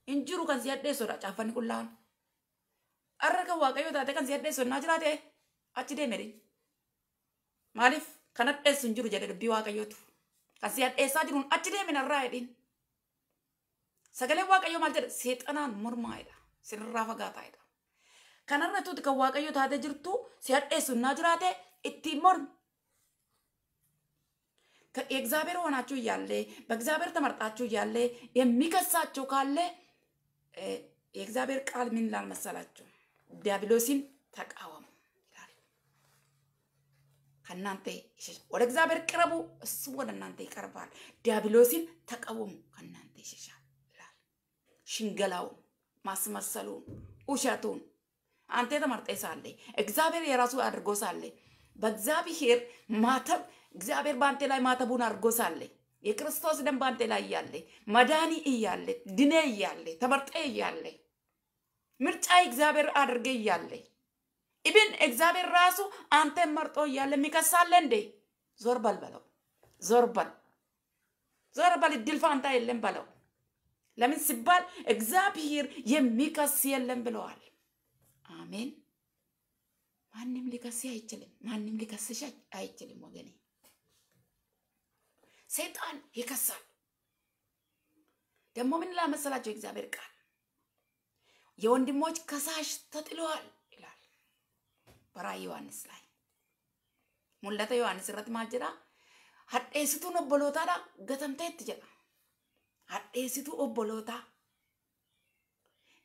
Hin jiru kan si addeessudha caaffanni qullaan. Arra kan Waaqayyo taate kan si addeessu naa jiraate achi deemedhe. Maaliif kan addeessu hin jiru jedhe dubbii Waaqayyootu. Kan si addeessaa jiruun achi deemin arraa jedhiin. Sagaleen Waaqayyoo maal jedha? Seexanaan mormaa'edha. Sirraa fagaataa'edha. Kanarra tuuti kan Waaqayyo taate jirtu si addeessu naa jiraate ittiin mormi. የእግዚአብሔር ሆናችሁ እያለ በእግዚአብሔር ተመርጣችሁ እያለ የሚከሳችሁ ካለ የእግዚአብሔር ቃል ምን ይላል መሰላችሁ? ዲያብሎስን ተቃወሙ ይላል። ከእናንተ ወደ እግዚአብሔር ቅረቡ፣ እሱ ወደ እናንተ ይቀርባል። ዲያብሎስን ተቃወሙ፣ ከእናንተ ይሸሻል ይላል። ሽንገላውን፣ ማስመሰሉን፣ ውሸቱን አንተ ተመርጠህ ሳለ እግዚአብሔር የራሱ አድርጎ ሳለ በእግዚአብሔር ማተብ እግዚአብሔር በአንተ ላይ ማተቡን አድርጎ የክርስቶስ ደም በአንተ ላይ እያለ መዳኒ እያለ ድኔ እያለ ተመርጠ እያለ ምርጫ እግዚአብሔር አድርገ እያለ ኢብን እግዚአብሔር ራሱ አንተ መርጦ እያለ የሚከሳለ እንዴ? ዞር በል በለው። ዞር በል ዞር በል፣ እድል ፋንታ የለም በለው። ለምን ሲባል እግዚአብሔር የሚከስ የለም ብለዋል። አሜን። ማንም ሊከስ አይችልም። ማንም ሊከስሽ አይችልም ወገኔ። ሰይጣን ይከሳል። ደግሞ ምን ይላል መሰላቸው የእግዚአብሔር ቃል የወንድሞች kasaash ተጥለዋል ይላል በራእይ ዮሐንስ yohannis irratti maal jedha hadheessituun obbolootaadha gatamteetti jedha hadheessituu obbolootaa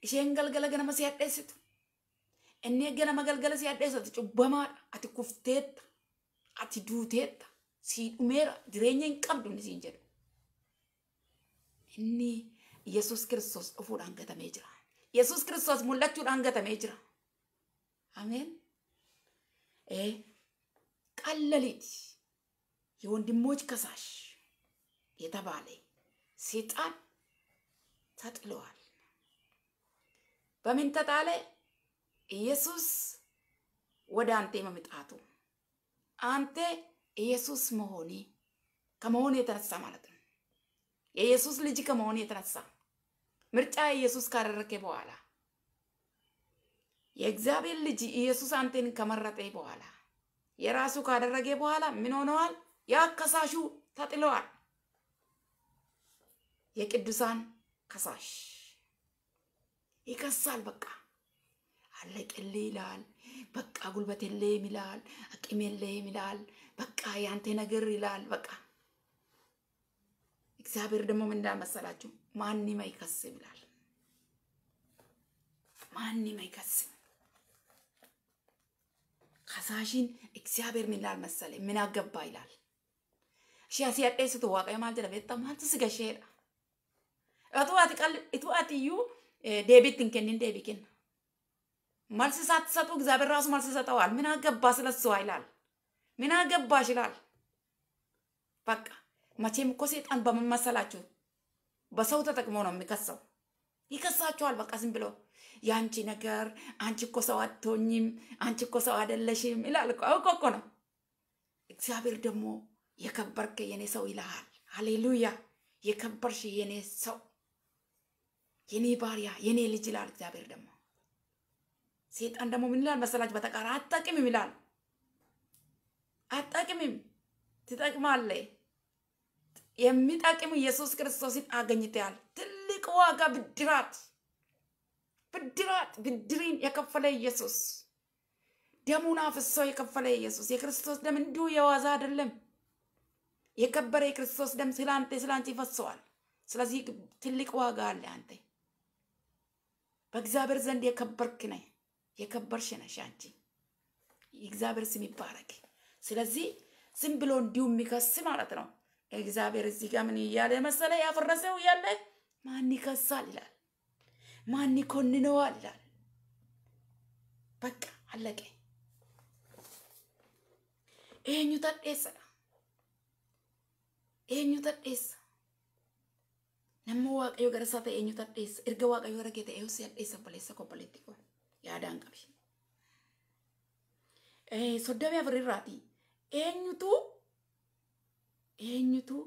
isheen galgala ganama si hadheessitu inni ganama galgala si hadheessatu cubbamaadha ati kufteetta ati duuteetta si siidhumeera jireenya hin qabdu isiin jedhu inni Yesuus kiristoos dhufuudhaan gatamee jira. Yesuus kiristoos mul'achuudhaan gatamee jira. Ameen. ቀለሊት የወንድሞች ከሳሽ የተባለ ሰይጣን ተጥለዋል። በምን ተጣለ? ኢየሱስ ወደ አንተ መምጣቱ አንተ ኢየሱስ መሆኔ ከመሆን የተነሳ ማለት ነው። የኢየሱስ ልጅ ከመሆን የተነሳ ምርጫ ኢየሱስ ካደረገ በኋላ የእግዚአብሔር ልጅ ኢየሱስ አንተን ከመረጠ በኋላ የራሱ ካደረገ በኋላ ምን ሆነዋል? ያከሳሹ ተጥለዋል። የቅዱሳን ከሳሽ ይከሳል። በቃ አለቅልህ ይላል። በቃ ጉልበት የለህም ይላል። አቅም የለህም ይላል። በቃ ያንተ ነገር ይላል። በቃ እግዚአብሔር ደግሞ ምን እንዳመሰላችሁ ማንም አይከስም ይላል። ማንም አይከስም። ከሳሽን እግዚአብሔር ምን ይላል መሰለ ምን አገባ ይላል። እሺ ሲያጤስቱ ዋቀ ማለት ለበጣ ማለት ስገሽ ሄዳ እቱ አትቀል እቱ ዴቢትን ከንን ዴቢክን መልስ ሳትሰጡ እግዚአብሔር ራሱ መልስ ሰጠዋል። ምን አገባ ስለሱ ይላል። ምን አገባሽ ይላል። በቃ መቼም እኮ ሴጣን በምን መሰላችሁ በሰው ተጠቅሞ ነው የሚከሰው። ይከሳችኋል። በቃ ዝም ብሎ የአንቺ ነገር፣ አንቺ እኮ ሰው አትሆኝም፣ አንቺ እኮ ሰው አይደለሽም ይላል። አውቆ እኮ ነው። እግዚአብሔር ደግሞ የከበርከ የኔ ሰው ይልሃል። ሀሌሉያ የከበርሽ የኔ ሰው፣ የኔ ባሪያ፣ የኔ ልጅ ይላል እግዚአብሔር ደግሞ። ሴጣን ደግሞ ምን ይላል መሰላችሁ? በተቃራ አታውቂም ይላል አትጠቅምም፣ ትጠቅማለህ። የሚጠቅም ኢየሱስ ክርስቶስን አገኝተሃል። ትልቅ ዋጋ ብድራት ብድራት ብድሪን የከፈለ ኢየሱስ ደሙን አፍሶ የከፈለ ኢየሱስ የክርስቶስ ደም እንዲሁ የዋዛ አይደለም። የከበረ የክርስቶስ ደም ስላንተ ስላንቺ ይፈሰዋል። ስለዚህ ትልቅ ዋጋ አለ። አንተ በእግዚአብሔር ዘንድ የከበርክ ነህ፣ የከበርሽ ነሽ አንቺ። የእግዚአብሔር ስም ይባረክ። ስለዚህ ዝም ብሎ እንዲሁ የሚከስ ማለት ነው። እግዚአብሔር እዚህ ጋር ምን እያለ መሰለ ያፈረሰው እያለ ማን ይከሳል ይላል፣ ማን ይኮንነዋል ይላል። በቃ አለቀ። eenyu tadheessa dha eenyu tadheessa namni waaqayyo gara isaa ta'e eenyu erga waaqayyo gara kee ta'e si hadheessa balleessa kobbaleetti yaadaan qabi. Soddomii afurirraati Enyutu, enyutu.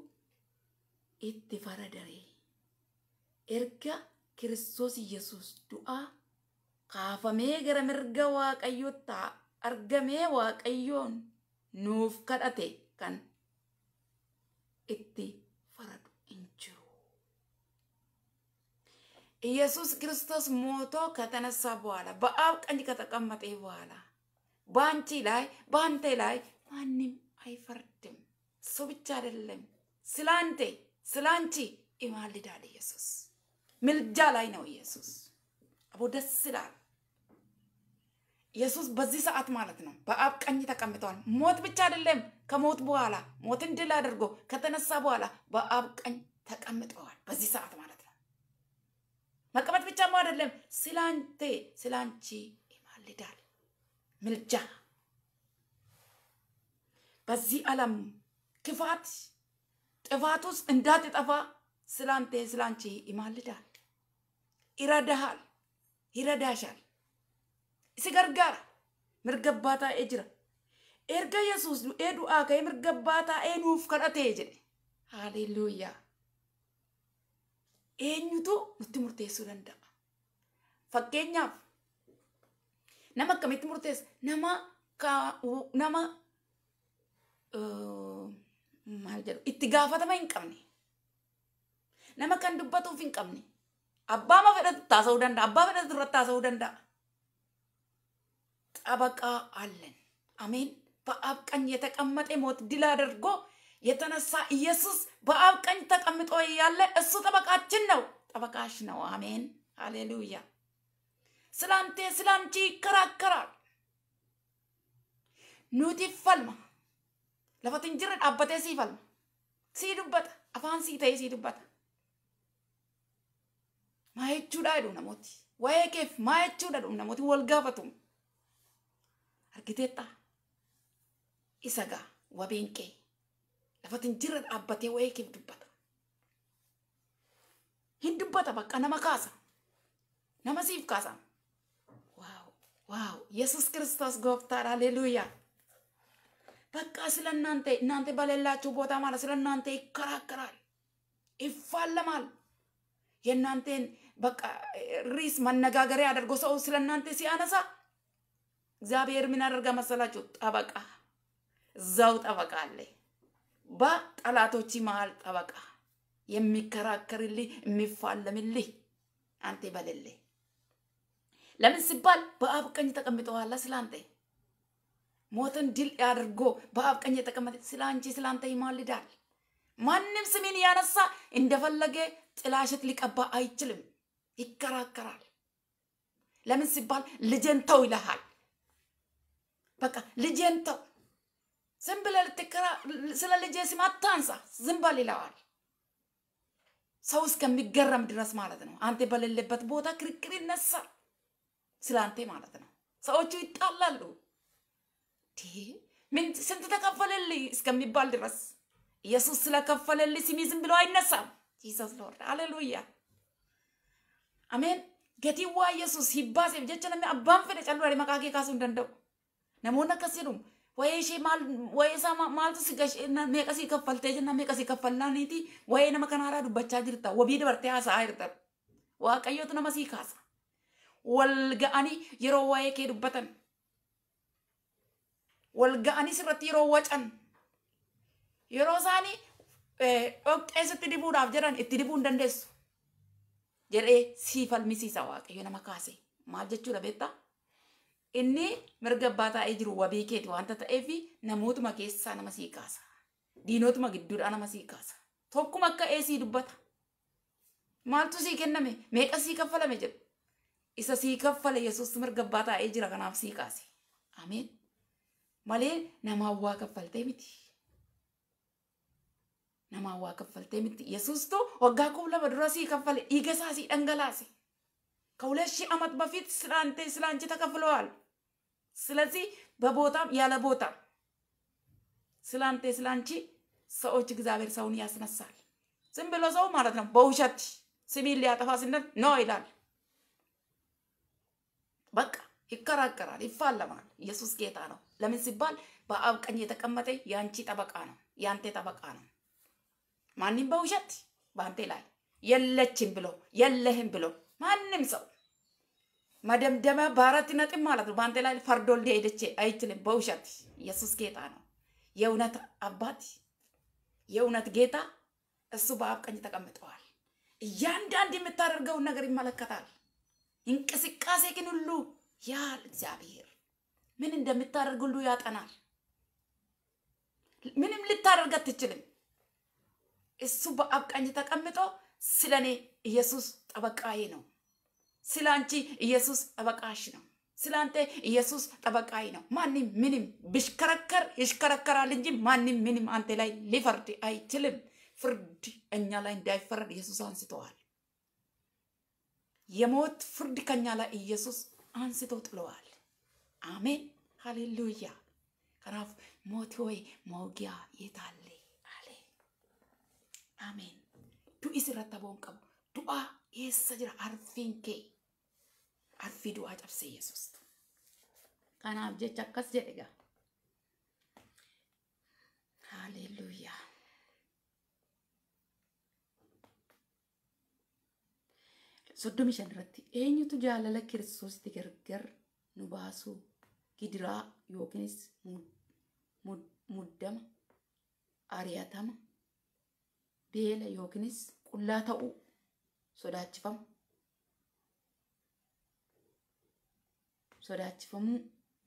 itti faradari. erga Kristus yesus merga kaafamee gara mirga waaqayyootti argamee waaqayyoon nuuf kadhate kan itti faradu hin Yesus Kristus moto katana isaa ba'aa qanji kata qammatee banci lai bante lai ማንም አይፈርድም። ሰው ብቻ አይደለም፣ ስለ አንተ ስለ አንቺ ይማልዳል ኢየሱስ። ምልጃ ላይ ነው ኢየሱስ። አቦ ደስ ይላል ኢየሱስ በዚህ ሰዓት ማለት ነው በአብ ቀኝ ተቀምጠዋል። ሞት ብቻ አይደለም፣ ከሞት በኋላ ሞትን ድል አድርጎ ከተነሳ በኋላ በአብ ቀኝ ተቀምጠዋል። በዚህ ሰዓት ማለት ነው መቀመጥ ብቻ አይደለም፣ ስላንተ ስላንቺ ይማልዳል ምልጃ bazii alam kifatti kifaatus indaatti xafaa silaantee silaancii imallidhaan. Hira dahan, hira daashaan isin gargaara mirga abbaa taa'ee jira. Erga yesuus du'ee du'aa ka'ee mirga abbaa taa'ee nuuf kadhatee jedhe halluu diiyoo. Eenyutu nutti murteessuu danda'a. Fakkeenyaaf nama akkamitti murteessa? maal jedhu itti gaafatama hin qabne nama kan dubbatuuf hin qabne abbaa ma fedhatu taasa'uu danda'a abbaa fedhatu irratti taasa'uu danda'a. xabaqaa ameen ba'aaf ጠበቃ አለን። አሜን። በአብ dilaa የተቀመጠ ሞት ድል iyyasus ba'aaf ኢየሱስ በአብ ቀኝ ተቀምጦ ያለ እሱ ጠበቃችን ነው፣ ጠበቃሽ ameen አሜን። silaantee silaantii karaa karaa nuti falma lafatti hin jirre dhaabbatee sii falma. Sii dubbata. Afaan sii ta'ee sii dubbata. Maa jechuudha jedhu namooti. Waa'ee keef maa jechuudha jedhu namooti wal gaafatu. Argiteetta. Isa gaa wabeen qee. Lafatti hin jirre dhaabbatee waa'ee keef dubbata. Hin dubbata bakka nama kaasa. Nama siif kaasa. Waaw! Waaw! Yesus Kiristoos gooftaadha. Haleluuyaa! በቃ ስለ እናንተ እናንተ በሌላችሁ ቦታ ማለት ስለ እናንተ ይከራከራል፣ ይፋለማል። የእናንተን በቃ ርዕስ መነጋገሪያ አድርጎ ሰው ስለ እናንተ ሲያነሳ እግዚአብሔር ምን አደርጋ መሰላችሁ? ጠበቃ እዛው ጠበቃ አለ። በጠላቶች መሀል ጠበቃ የሚከራከርልህ የሚፋለምልህ አንተ በሌለ ለምን ሲባል በአብ ቀኝ ስለ አንተ ሞትን ድል አድርጎ በአብ ቀኝ የተቀመጠ ስለ አንቺ ስለ አንተ ይማልዳል። ማንም ስሜን ያነሳ እንደፈለገ ጥላሸት ሊቀባ አይችልም። ይከራከራል። ለምን ሲባል ልጄን ተው ይልሃል። በቃ ልጄን ተው፣ ዝም ብለህ ስለ ልጄ ስም አታንሳ፣ ዝም በል ይለዋል። ሰው እስከሚገረም ድረስ ማለት ነው። አንተ በሌለበት ቦታ ክርክር ይነሳል፣ ስለ አንተ ማለት ነው። ሰዎቹ ይጣላሉ። ምን ስንት ተከፈለልህ እስከሚባል ድረስ ኢየሱስ ስለከፈለልህ ስሚ ዝም ብሎ አይነሳም። ጂሰስ ሎርድ ሃሌሉያ አሜን። ገቲዋ ኢየሱስ ሂባሴፍ ጀቸ አባን ፌደ ጨሉ ዳሪ መቃቄ ካሱ እንደንደው ነሞነ ከሲዱም ወይሺ ወይሳ ማልቱ ሲገሽ እና ሜቀሲ ጀና ሜቀሲ ከፈልና ኒቲ ወይ ነመ ከናራ ዱበቻ ጅርታ ወቢ ደበርቴ ሀሳ አይርጠር ዋቀዮት ነመሲ ካሳ ወልገአኒ የሮ ዋዬ ኬ wal ga'anis irratti yeroo wacan yeroo isaanii dhoqqeessitti dibuudhaaf jedhan itti dibuu hin dandeessu jedhee sii falmisiisa waaqayyo nama kaase maal jechuudha beektaa? Inni mirga abbaa taa'ee jiru wabii keeti waanta ta'eef namootuma keessaa nama sii kaasa. Diinootuma gidduudhaa nama sii kaasa. Tokkuma akka eesii dubbata. Maaltu sii kenname? Meeqa sii kaffalame jedhu. Isa sii kaffale Yesuus mirga abbaa taa'ee jira kanaaf sii kaase. Ameen. malee namaan waa kaffaltee miti. Namaan waa kaffaltee miti. Yesuustu waggaa kuu lama dura sii kaffale dhiiga isaa sii dhangalaase. ከሁለት ሺህ ዓመት በፊት ስላንተ ስላንቺ ተከፍለዋል። ስለዚህ በቦታም ያለ ቦታ ስላንተ ስላንቺ ሰዎች እግዚአብሔር ሰውን ያስነሳል። ዝም ብሎ ሰው ማለት ነው በውሸት ስሜን ሊያጠፋ ስንል ነው ይላል። በቃ ይከራከራል፣ ይፋለማል። ኢየሱስ ጌታ ነው። ለምን ሲባል በአብ ቀኝ የተቀመጠ የአንቺ ጠበቃ ነው፣ የአንተ ጠበቃ ነው። ማንም በውሸት በአንተ ላይ የለችም ብሎ የለህም ብሎ ማንም ሰው መደምደሚያ በአራት ነጥብ ማለት ነው በአንተ ላይ ፈርዶ ሊሄደች አይችልም በውሸት። ኢየሱስ ጌታ ነው፣ የእውነት አባት፣ የእውነት ጌታ። እሱ በአብ ቀኝ ተቀምጠዋል። እያንዳንድ የምታደርገውን ነገር ይመለከታል። እንቅስቃሴ ግን ሁሉ ያል እግዚአብሔር ምን እንደምታደርግ ሁሉ ያጠናል። ምንም ልታደርግ አትችልም። እሱ በአብ ቀኝ ተቀምጦ ስለ እኔ ኢየሱስ ጠበቃዬ ነው። ስለ አንቺ ኢየሱስ ጠበቃሽ ነው። ስለ አንተ ኢየሱስ ጠበቃዬ ነው። ማንም ምንም ቢሽከረከር ይሽከረከራል እንጂ ማንም ምንም አንተ ላይ ሊፈርድ አይችልም። ፍርድ እኛ ላይ እንዳይፈረድ ኢየሱስ አንስተዋል። የሞት ፍርድ ከኛ ላይ ኢየሱስ አንስቶ ጥለዋል። አሜን፣ ሃሌሉያ። ከናፍ ሞት ሆይ መውጊያ የት አለ? አለ። አሜን። ዱ ኢስረተቦን ቀቡ ዱአ የሰጅረ አርፊንኬ አርፊ ዱአ ጨብሰ ኢየሱስ ከናፍ ጀች አካስ ጀዕጋ ሃሌሉያ ሶዶሚ ሸንረቲ ኤኙቱ ጃለለ ክርስቶስ ቲ ኑባሱ gidiraa yookiinis muddama ari'atama beela yookiinis qullaa ta'uu sodaachifama. Sodaachifamuu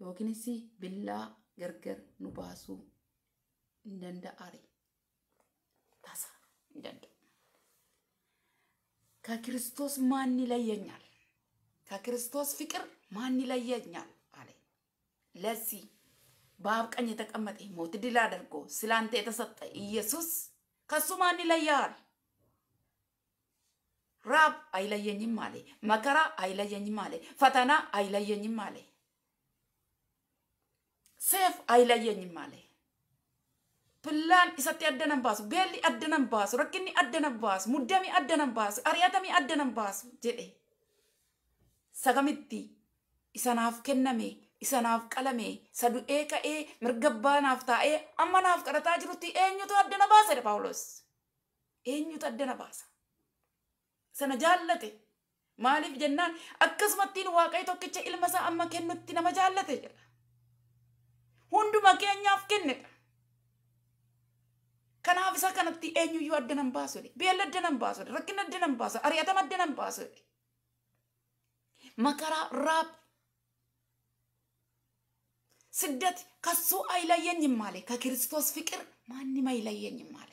yookiinis billaa gargar nu baasuu hin danda'are tasa hin danda'u. ከክርስቶስ ማን Ka ከክርስቶስ ፍቅር ማን ይለየኛል? ለዚህ በአብ ቀኝ የተቀመጠ ሞት ድል አድርጎ ስላንተ የተሰጠ ኢየሱስ ከሱ ማን ይለያል? ራብ አይለየኝም አለ። መከራ አይለየኝም አለ። ፈተና አይለየኝም አለ። ሴፍ አይለየኝም አለ። ፕላን ኢሰቴ አደነን ባሱ ቤሊ አደነን ባሱ ረኪኒ አደነን ባሱ ሙደሚ አደነን ባሱ አርያተሚ አደነን ባሱ ጀዴ ሰገሚቲ ኢሰናፍ ከነሜ isanaaf qalame sadu ee ka'ee mirgabbaa naaf taa'ee amma naaf qadhataa jirutti eenyutu addana baasa jedha Paawulos. Eenyutu addana baasa. Sana jaallate. Maaliif jennaan akkasumattiin waaqayyo tokkicha ilma isaa amma kennutti nama jaallate jedha. Hunduma keenyaaf kennedha. Kanaaf isa kanatti eenyuyyuu adda nan baasudha. Beella adda nan baasudha. Rakkina adda nan baasudha. Ari'atama adda nan baasudha. Makaraa raabbii. ስደት ከሱ አይለየኝም አለ። ከክርስቶስ ፍቅር ማንም አይለየኝም አለ።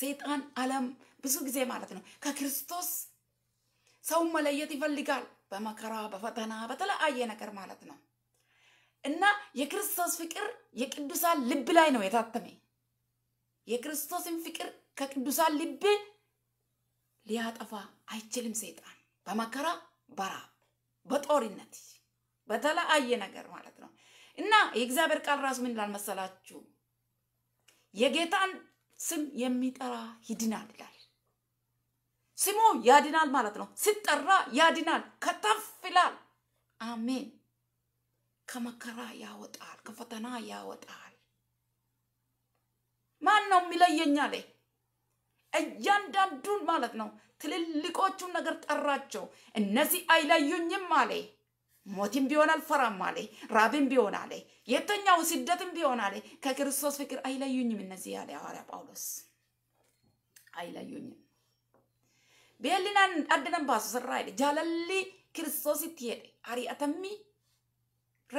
ሰይጣን ዓለም ብዙ ጊዜ ማለት ነው ከክርስቶስ ሰው መለየት ይፈልጋል። በመከራ በፈተና በተለያየ ነገር ማለት ነው እና የክርስቶስ ፍቅር የቅዱሳን ልብ ላይ ነው የታተመ። የክርስቶስን ፍቅር ከቅዱሳን ልብ ሊያጠፋ አይችልም ሰይጣን በመከራ በራብ በጦርነት በተለያየ ነገር ማለት ነው። እና የእግዚአብሔር ቃል ራሱ ምን ይላል መሰላችሁ? የጌታን ስም የሚጠራ ይድናል ይላል። ስሙ ያድናል ማለት ነው። ሲጠራ ያድናል፣ ከተፍ ይላል። አሜን። ከመከራ ያወጣል፣ ከፈተና ያወጣል። ማን ነው የሚለየኝ አለ። እያንዳንዱን ማለት ነው ትልልቆቹን ነገር ጠራቸው፣ እነዚህ አይለዩኝም አለ። ሞትም ቢሆን አልፈራም አለ። ራብም ቢሆን አለ። የተኛው ስደትም ቢሆን አለ። ከክርስቶስ ፍቅር አይለዩኝም እነዚህ ያለ ሐዋርያ ጳውሎስ አይለዩኝም። ቤሊናን አድነን ባሱ ስራ አይደ ጃለሊ ክርስቶስ ሄደ አሪአተሚ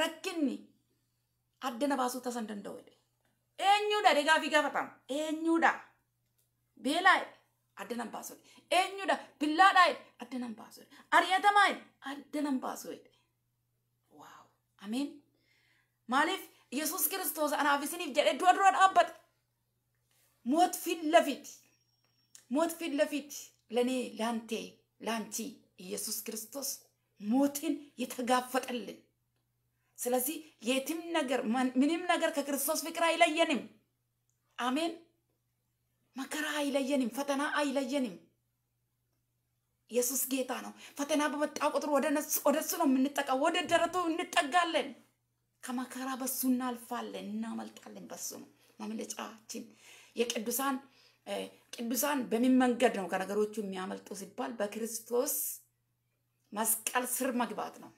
ረክኒ አድነ ባሱ ተሰን ደንደው ሄደ ኤኙዳ ደጋፊ ገፈታም ኤኙዳ ቤላ አድነን ባሱ ሄደ ኤኙዳ ቢላዳ አድነን ባሱ ሄደ አድነን ባሱ ሄደ Ameen. Maaliif Yesuus kiristoos anaafisiniif jedhee dura dura dhaabbate. Moot fin lafiiti. Moot fin lafiiti. Lanii laantee laantii ኢየሱስ ክርስቶስ ሞትን የተጋፈጠልን። ስለዚህ የትም ነገር ምንም ነገር ከክርስቶስ ፍቅር አይለየንም። አሜን። መከራ አይለየንም። ፈተና አይለየንም። ኢየሱስ ጌታ ነው። ፈተና በመጣ ቁጥር ወደ እሱ ነው የምንጠቃው ወደ ደረቱ እንጠጋለን። ከመከራ በሱ እናልፋለን፣ እናመልጣለን። በሱ ነው ማምለጫችን። የቅዱሳን ቅዱሳን በምን መንገድ ነው ከነገሮቹ የሚያመልጡ ሲባል በክርስቶስ መስቀል ስር መግባት ነው።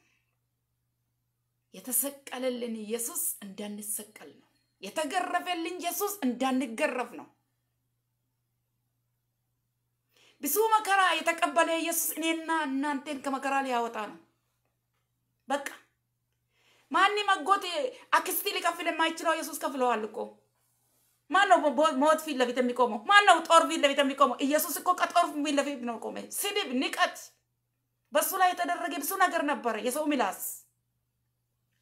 የተሰቀለልን ኢየሱስ እንዳንሰቀል ነው። የተገረፈልን ኢየሱስ እንዳንገረፍ ነው። ብዙ መከራ የተቀበለ ኢየሱስ እኔና እናንተን ከመከራ ሊያወጣ ነው። በቃ ማንም አጎት አክስቲ ሊከፍል የማይችለው ኢየሱስ ከፍለዋል እኮ። ማን ነው ሞት ፊት ለፊት የሚቆመው? ማን ነው ጦር ፊት ለፊት የሚቆመው? ኢየሱስ እኮ ከጦር ፊት ለፊት ነው ቆመ። ስድብ፣ ንቀት በሱ ላይ የተደረገ ብዙ ነገር ነበረ። የሰው ምላስ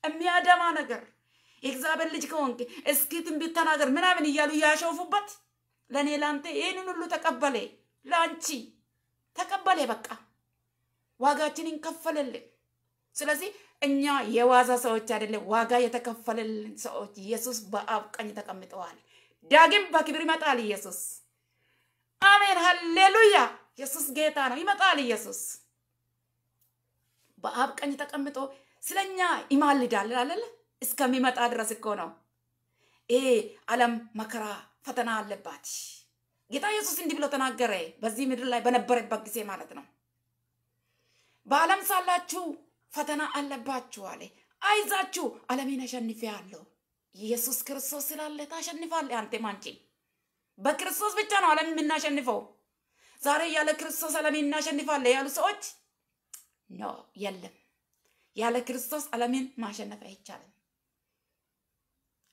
የሚያደማ ነገር የእግዚአብሔር ልጅ ከሆንክ እስኪ ትንቢት ተናገር ምናምን እያሉ ያሸውፉበት ለእኔ ላንተ ይህንን ሁሉ ተቀበለ። ለአንቺ ተቀበለ። በቃ ዋጋችንን ከፈለልን። ስለዚህ እኛ የዋዛ ሰዎች አይደለም፣ ዋጋ የተከፈለልን ሰዎች። ኢየሱስ በአብ ቀኝ ተቀምጠዋል። ዳግም በክብር ይመጣል ኢየሱስ። አሜን፣ ሃሌሉያ። ኢየሱስ ጌታ ነው። ይመጣል ኢየሱስ በአብ ቀኝ ተቀምጦ ስለኛ ይማልዳል አለ። እስከሚመጣ ድረስ እኮ ነው። ይሄ ዓለም መከራ ፈተና አለባት። ጌታ ኢየሱስ እንዲህ ብሎ ተናገረ። በዚህ ምድር ላይ በነበረበት ጊዜ ማለት ነው። በዓለም ሳላችሁ ፈተና አለባችሁ አለ። አይዛችሁ ዓለሜን አሸንፌአለሁ። ኢየሱስ ክርስቶስ ስላለ ታሸንፋለህ። አንተ ማንቺ በክርስቶስ ብቻ ነው ዓለም የምናሸንፈው። ዛሬ ያለ ክርስቶስ ዓለሜን እናሸንፋለ ያሉ ሰዎች ኖ የለም፣ ያለ ክርስቶስ ዓለምን ማሸነፍ አይቻልም።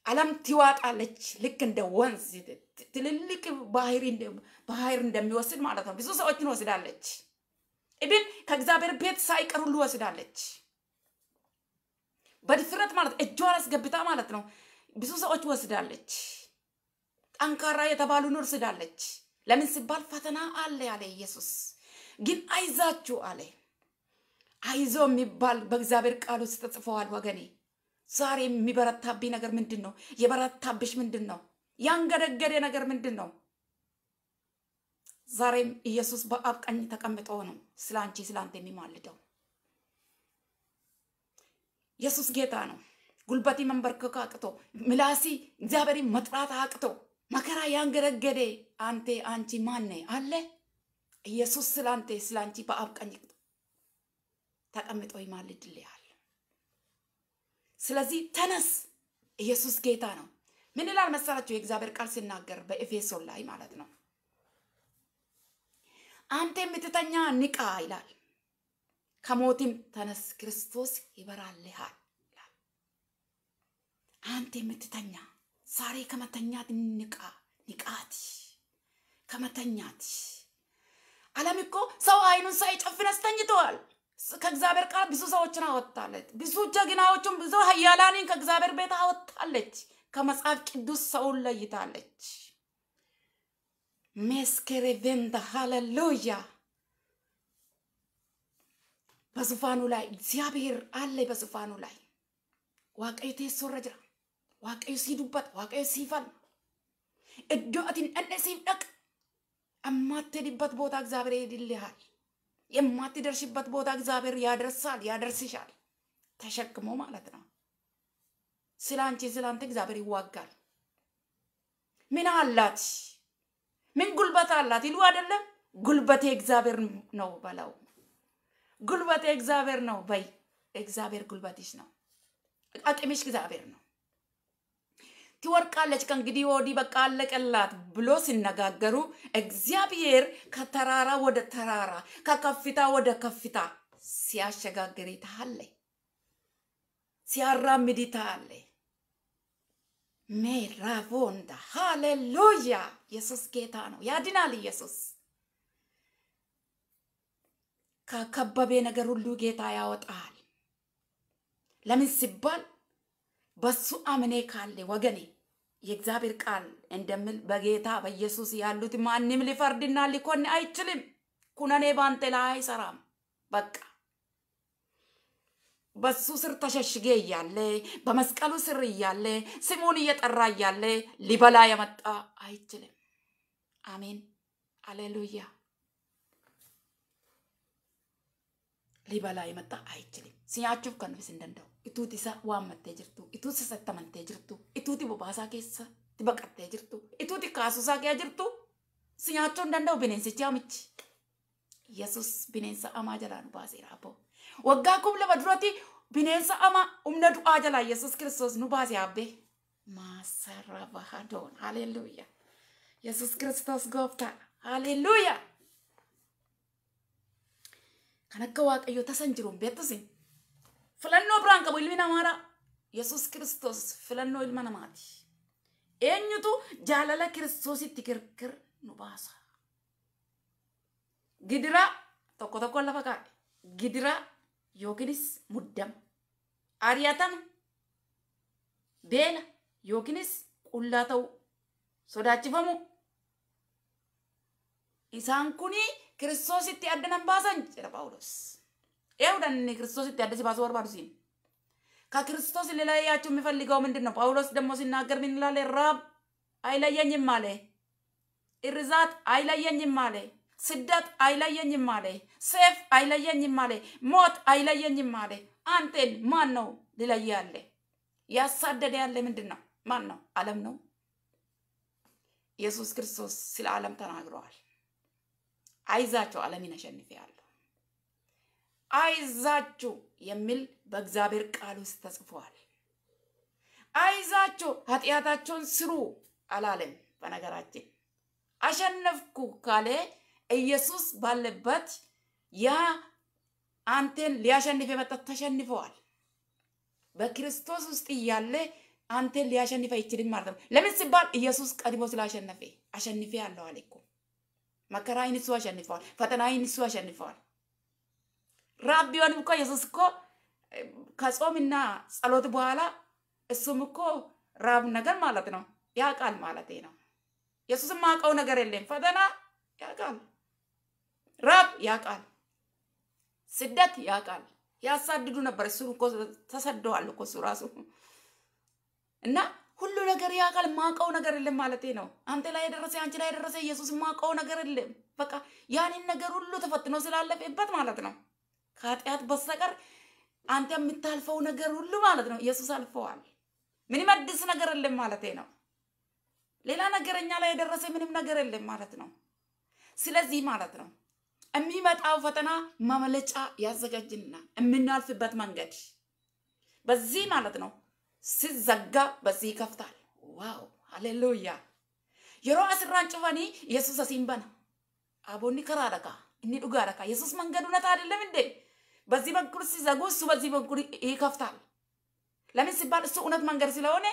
ዓለም ትዋጣለች። ልክ እንደ ወንዝ ትልልቅ ባህር እንደሚወስድ ማለት ነው። ብዙ ሰዎችን ወስዳለች። ኢብን ከእግዚአብሔር ቤት ሳይቀር ሁሉ ወስዳለች። በድፍረት ማለት እጇን አስገብታ ማለት ነው። ብዙ ሰዎች ወስዳለች። ጠንካራ የተባሉን ወስዳለች። ለምን ሲባል ፈተና አለ ያለ ኢየሱስ ግን አይዛችሁ አለ። አይዞ የሚባል በእግዚአብሔር ቃል ውስጥ ተጽፈዋል ወገኔ። ዛሬ የሚበረታብኝ ነገር ምንድን ነው? የበረታብሽ ምንድን ነው? ያንገደገደ ነገር ምንድን ነው? ዛሬም ኢየሱስ በአብ ቀኝ ተቀምጦ ነው ስለ አንቺ ስለ አንተ የሚማልደው። ኢየሱስ ጌታ ነው። ጉልበቴ መንበርከክ አቅቶ ምላሲ እግዚአብሔር መጥራት አቅቶ መከራ ያንገደገደ አንቴ አንቺ ማነ አለ ኢየሱስ ስለ አንቴ ስለ አንቺ በአብ ቀኝ ተቀምጦ ይማልድልያል። ስለዚህ ተነስ፣ ኢየሱስ ጌታ ነው። ምን ይላል መሰላችሁ? የእግዚአብሔር ቃል ሲናገር በኤፌሶን ላይ ማለት ነው። አንተ የምትተኛ ንቃ ይላል። ከሞትም ተነስ፣ ክርስቶስ ይበራልሃል ይላል። አንተ የምትተኛ ዛሬ ከመተኛት ንቃ፣ ንቃት ከመተኛት ዓለም እኮ ሰው አይኑን ሳይጨፍን አስተኝተዋል። ከእግዚአብሔር ቃል ብዙ ሰዎችን አወጣለች። ብዙ ጀግናዎችን፣ ብዙ ሀያላንን ከእግዚአብሔር ቤት አወጣለች። ከመጽሐፍ ቅዱስ ሰውን ለይታለች። ሜስኬሬቬንዳ ሃሌሉያ። በዙፋኑ ላይ እግዚአብሔር አለ። በዙፋኑ ላይ ዋቀዩ ቴሶረ ጅራ ዋቀዩ ሲዱበት ዋቀዩ ሲፈል እዶ አቲን እነ ሲፍደቅ አማትሄድበት ቦታ እግዚአብሔር ይሄድልሃል። የማትደርሽበት ቦታ እግዚአብሔር ያደርሳል፣ ያደርስሻል። ተሸክሞ ማለት ነው። ስለ አንቺ ስለ አንተ እግዚአብሔር ይዋጋል። ምን አላት? ምን ጉልበት አላት ይሉ አይደለም። ጉልበቴ እግዚአብሔር ነው በለው። ጉልበቴ እግዚአብሔር ነው በይ። እግዚአብሔር ጉልበትሽ ነው፣ አቅምሽ እግዚአብሔር ነው። ትወርቃለች ከእንግዲህ ወዲህ በቃ አለቀላት ብሎ ሲነጋገሩ እግዚአብሔር ከተራራ ወደ ተራራ ከከፍታ ወደ ከፍታ ሲያሸጋግር ይታለ ሲያራምድ ይታለ ሜራቮንዳ ሃሌሉያ ኢየሱስ ጌታ ነው ያድናል ኢየሱስ ከከበቤ ነገር ሁሉ ጌታ ያወጣል ለምን ሲባል በሱ አምኔ ካለ ወገኔ የእግዚአብሔር ቃል እንደምል በጌታ በኢየሱስ ያሉት ማንም ሊፈርድና ሊኮን አይችልም። ኩነኔ ባንተ ላይ አይሰራም። በቃ በሱ ስር ተሸሽጌ እያለ በመስቀሉ ስር እያለ ስሙን እየጠራ እያለ ሊበላ የመጣ አይችልም። አሜን፣ አሌሉያ። ሊበላ የመጣ አይችልም። ስያችሁ ከንፍስ እንደንደው ituuti isa waammattee jirtu, ituuti isa tamaltee jirtu, ituuti bobaasaa keessa baqattee jirtu, ituuti kaasuusaa kee jirtu, si nyaachuu hin danda'u bineensichi hamichi. Yesus bineensa amaa jalaan baaseera abbo. Waggaa kum lama duratti bineensa amaa humna du'aa jalaa Yesus Kiristoos nu baase abbee. Maasarra bahadoon. Haleluuya. Yesus Kiristoos gooftaadha. Haleluuya. Kan akka Waaqayyoo tasan jiruun beektu isin. filannoo biraan qabu ilmi namaadha. Yesus Kiristoos filannoo ilma namaati. Eenyutu jaalala kiristositti kirkir nu baasa. Gidira tokko tokko lafa kaa'e. Gidira yookiinis muddama. Ari'atama. Beela yookiinis qullaa ta'u. Sodaachifamu. Isaan kunii Kiristoositti adda nan baasan jedha Phaawulos. ይሁዳን ክርስቶስ አዲስ ፓስወርድ ባርሲን ከክርስቶስ ሊለያችሁ የሚፈልገው ምንድን ነው? ጳውሎስ ደግሞ ሲናገር ምን ይላል? ራብ አይለየኝም አለ። እርዛት አይለየኝም አለ። ስደት አይለየኝም አለ። ሰይፍ አይለየኝም አለ። ሞት አይለየኝም አለ። አንተን ማን ነው ሊለይ ያለ? ያሳደደ ያለ ምንድን ነው? ማን ነው? ዓለም ነው። ኢየሱስ ክርስቶስ ስለ ዓለም ተናግረዋል። አይዛቸው ዓለምን አሸንፌአለሁ። አይዛችሁ የሚል በእግዚአብሔር ቃል ውስጥ ተጽፏል። አይዛችሁ ኃጢአታቸውን ስሩ አላለም። በነገራችን አሸነፍኩ ካለ ኢየሱስ ባለበት ያ አንተን ሊያሸንፍ የመጣ ተሸንፈዋል። በክርስቶስ ውስጥ እያለ አንተን ሊያሸንፍ አይችልም ማለት ነው። ለምን ሲባል ኢየሱስ ቀድሞ ስላሸነፈ አሸንፌ አለዋል እኮ መከራዬን እሱ አሸንፈዋል። ፈተናዬን አሸንፈዋል። ራብ ቢሆንም እኮ ኢየሱስ እኮ ከጾምና ጸሎት በኋላ እሱም እኮ ራብ ነገር ማለት ነው ያውቃል ማለት ነው። ኢየሱስ ማውቀው ነገር የለም። ፈተና ያውቃል፣ ራብ ያውቃል፣ ስደት ያውቃል። ያሳድዱ ነበር እሱ እኮ ተሰደዋል እኮ እሱ ራሱ እና ሁሉ ነገር ያውቃል። ማውቀው ነገር የለም ማለት ነው። አንተ ላይ የደረሰ አንቺ ላይ የደረሰ ኢየሱስ ማውቀው ነገር የለም። በቃ ያንን ነገር ሁሉ ተፈትኖ ስላለፈበት ማለት ነው። ከኃጢአት በስተቀር አንተ የምታልፈው ነገር ሁሉ ማለት ነው ኢየሱስ አልፈዋል። ምንም አዲስ ነገር የለም ማለት ነው። ሌላ ነገረኛ ላይ የደረሰ ምንም ነገር የለም ማለት ነው። ስለዚህ ማለት ነው የሚመጣው ፈተና ማመለጫ ያዘጋጅልና የምናልፍበት መንገድ በዚህ ማለት ነው ሲዘጋ በዚህ ይከፍታል። ዋው ሃሌሉያ! የሮ አስራን ጭፈኒ ኢየሱስ ሲንበና አቦኒ ከራረካ። inni ዱጋ raka yesus መንገድ እውነት አይደለም እንዴ? በዚህ በኩል ሲዘጉ እሱ በዚህ በኩል ይከፍታል። ለምን ሲባል እሱ እውነት መንገድ ስለሆነ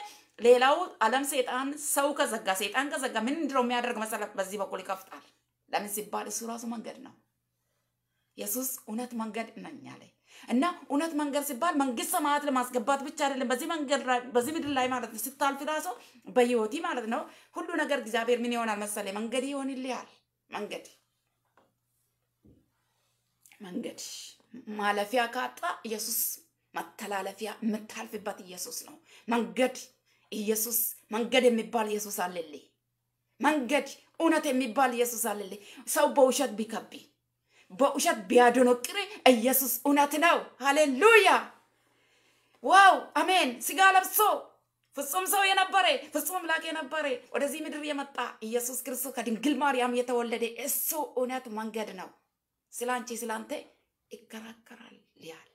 ሌላው ዓለም ሰይጣን ሰው ከዘጋ ሰይጣን ከዘጋ ምን እንድነው የሚያደርግ መሰለህ? በዚህ በኩል ይከፍታል። ለምን ሲባል እሱ ራሱ መንገድ ነው። ኢየሱስ እውነት መንገድ ነኝ አለ እና እውነት መንገድ ሲባል መንግስት ሰማያት ለማስገባት ብቻ አይደለም። በዚህ መንገድ በዚህ ምድር ላይ ማለት ነው ስታልፍ ራሱ በህይወቴ ማለት ነው ሁሉ ነገር እግዚአብሔር ምን ይሆናል መሰለህ? መንገድ ይሆንልሃል መንገድ መንገድ ማለፊያ ካጣ ኢየሱስ መተላለፊያ የምታልፍበት ኢየሱስ ነው። መንገድ ኢየሱስ መንገድ የሚባል ኢየሱስ አለልኝ። መንገድ እውነት የሚባል ኢየሱስ አለልኝ። ሰው በውሸት ቢከቢ በውሸት ቢያደነቅር ኢየሱስ እውነት ነው። ሃሌሉያ! ዋው አሜን። ስጋ ለብሶ ፍጹም ሰው የነበረ ፍጹም አምላክ የነበረ ወደዚህ ምድር የመጣ ኢየሱስ ክርስቶስ ከድንግል ማርያም የተወለደ እሱ እውነት መንገድ ነው። ስለ አንቺ ስለ አንተ ይከራከራል ሊያል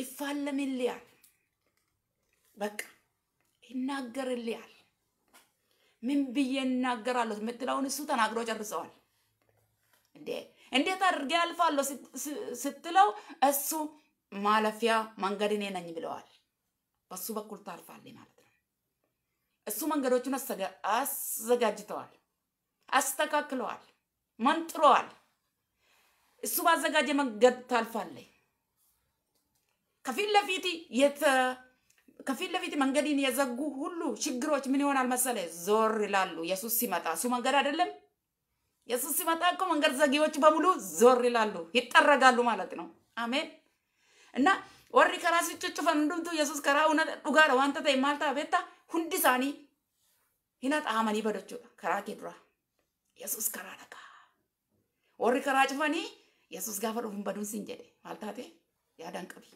ይፋለምን ሊያል በቃ ይናገር ሊያል ምን ብዬ እናገራለሁ የምትለውን እሱ ተናግሮ ጨርሰዋል። እንዴ እንዴት አድርጌ አልፋለሁ ስትለው እሱ ማለፊያ መንገድ እኔ ነኝ ብለዋል። በሱ በኩል ታልፋለች ማለት ነው። እሱ መንገዶቹን አዘጋጅተዋል፣ አስተካክለዋል፣ መንጥረዋል። እሱ ባዘጋጀ መንገድ ታልፋለህ። ከፊት ለፊት ከፊት ለፊት መንገድን የዘጉ ሁሉ ችግሮች ምን ይሆናል መሰለ? ዞር ይላሉ። ኢየሱስ ሲመጣ እሱ መንገድ አይደለም። ኢየሱስ ሲመጣ እኮ መንገድ ዘጊዎች በሙሉ ዞር ይላሉ፣ ይጠረጋሉ ማለት ነው። አሜን እና ወሪ ከራ ሲጭጭፈን እንዱምቱ ኢየሱስ ከራ ሁነ ዱጋረ ዋንተ ተይ ማልታ ቤታ ሁንዲ ሳኒ ሂና ጣመኒ በዶቹ ከራ ኬዱራ ኢየሱስ ከራ ደቃ ወሪ ከራ ጭፈኒ Yesus gaafa dhufuun baduun siin jedhe maal taate yaadaan qabi.